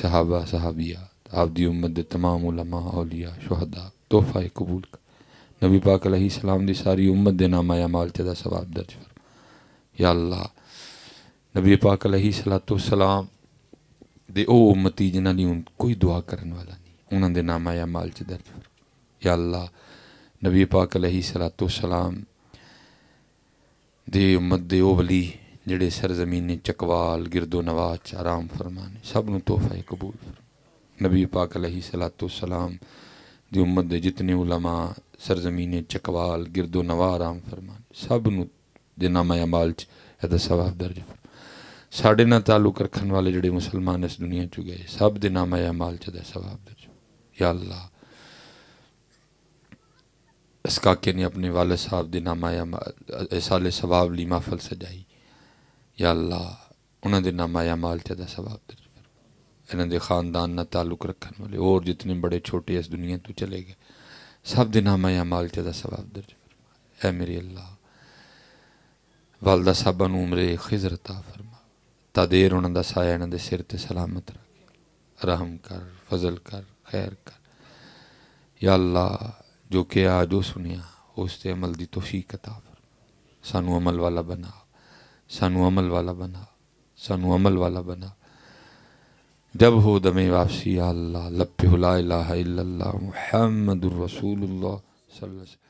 सहाबा सहाबियात आपदी उम्मत दे तमाम उलमा औलिया शहदा तोहफा कबूल कर नबी पाक सलाम दी सारी उम्मत दे नामा आया ते सवाब दर्ज फरमा या अल्लाह नबी पाक सलातो सलाम ਦੇ ਉਹ ਉਮਤੀ ਜਿਨ੍ਹਾਂ ਦੀ ਕੋਈ ਦੁਆ ਕਰਨ ਵਾਲਾ ਨਹੀਂ ਉਹਨਾਂ ਦੇ ਨਾਮ ਆਇਆ ਮਾਲ ਚ ਦਰਜ ਯਾ ਅੱਲਾ ਨਬੀ ਪਾਕ ਅਲੈਹੀ ਸਲਾਤੋ ਸਲਾਮ ਦੇ ਉਮਤ ਦੇ ਉਹ ਵਲੀ ਜਿਹੜੇ ਸਰਜ਼ਮੀਨ ਚਕਵਾਲ ਗਿਰਦੋ ਨਵਾਜ ਆਰਾਮ ਫਰਮਾਨੇ ਸਭ ਨੂੰ ਤੋਹਫਾ ਕਬੂਲ ਨਬੀ ਪਾਕ ਅਲੈਹੀ ਸਲਾਤੋ ਸਲਾਮ ਦੀ ਉਮਤ ਦੇ ਜਿਤਨੇ ਉਲਮਾ ਸਰਜ਼ਮੀਨ ਚਕਵਾਲ ਗਿਰਦੋ ਨਵਾ ਆਰਾਮ ਫਰਮਾਨੇ ਸਭ ਨੂੰ ਦੇ ਨਾਮ ਅਮਾਲ ਚ ਇਹਦਾ ਸਵਾਬ ਦਰਜ साढ़े ना तालुक रखने वाले जोड़े मुसलमान इस दुनिया चु गए सब दिन माया माल चद स्वाब अल्लाह इस काके ने अपने वाले साहब के नामाया माल साले स्वाब ली माफल सजाई या अल्लाह उन्होंने नामाया माल चद स्वाब इन्होंने खानदान ना तालुक रखने वाले और जितने बड़े छोटे इस दुनिया तू चले गए सब दिन आया माल चद स्वाब दर्ज ऐ मेरे अल्लाह वालदा साहबा उमरे खिजरता फरमा ਤਾਂ ਦੇਰ ਉਹਨਾਂ ਦਾ ਸਾਇਆ ਇਹਨਾਂ ਦੇ ਸਿਰ ਤੇ ਸਲਾਮਤ ਰੱਖ ਰਹਿਮ ਕਰ ਫਜ਼ਲ ਕਰ ਖੈਰ ਕਰ ਯਾ ਅੱਲਾ ਜੋ ਕਿ ਆ ਜੋ ਸੁਨਿਆ ਉਸ ਤੇ ਅਮਲ ਦੀ ਤੋਫੀਕ عطا ਸਾਨੂੰ ਅਮਲ ਵਾਲਾ ਬਣਾ ਸਾਨੂੰ ਅਮਲ ਵਾਲਾ ਬਣਾ ਸਾਨੂੰ ਅਮਲ ਵਾਲਾ ਬਣਾ ਜਬ ਹੋ ਦਮੇ ਵਾਪਸੀ ਯਾ ਅੱਲਾ अल्लाह ਹੁਲਾ ला इलाहा इल्लल्लाह मुहम्मदुर रसूलुल्लाह सल्लल्लाहु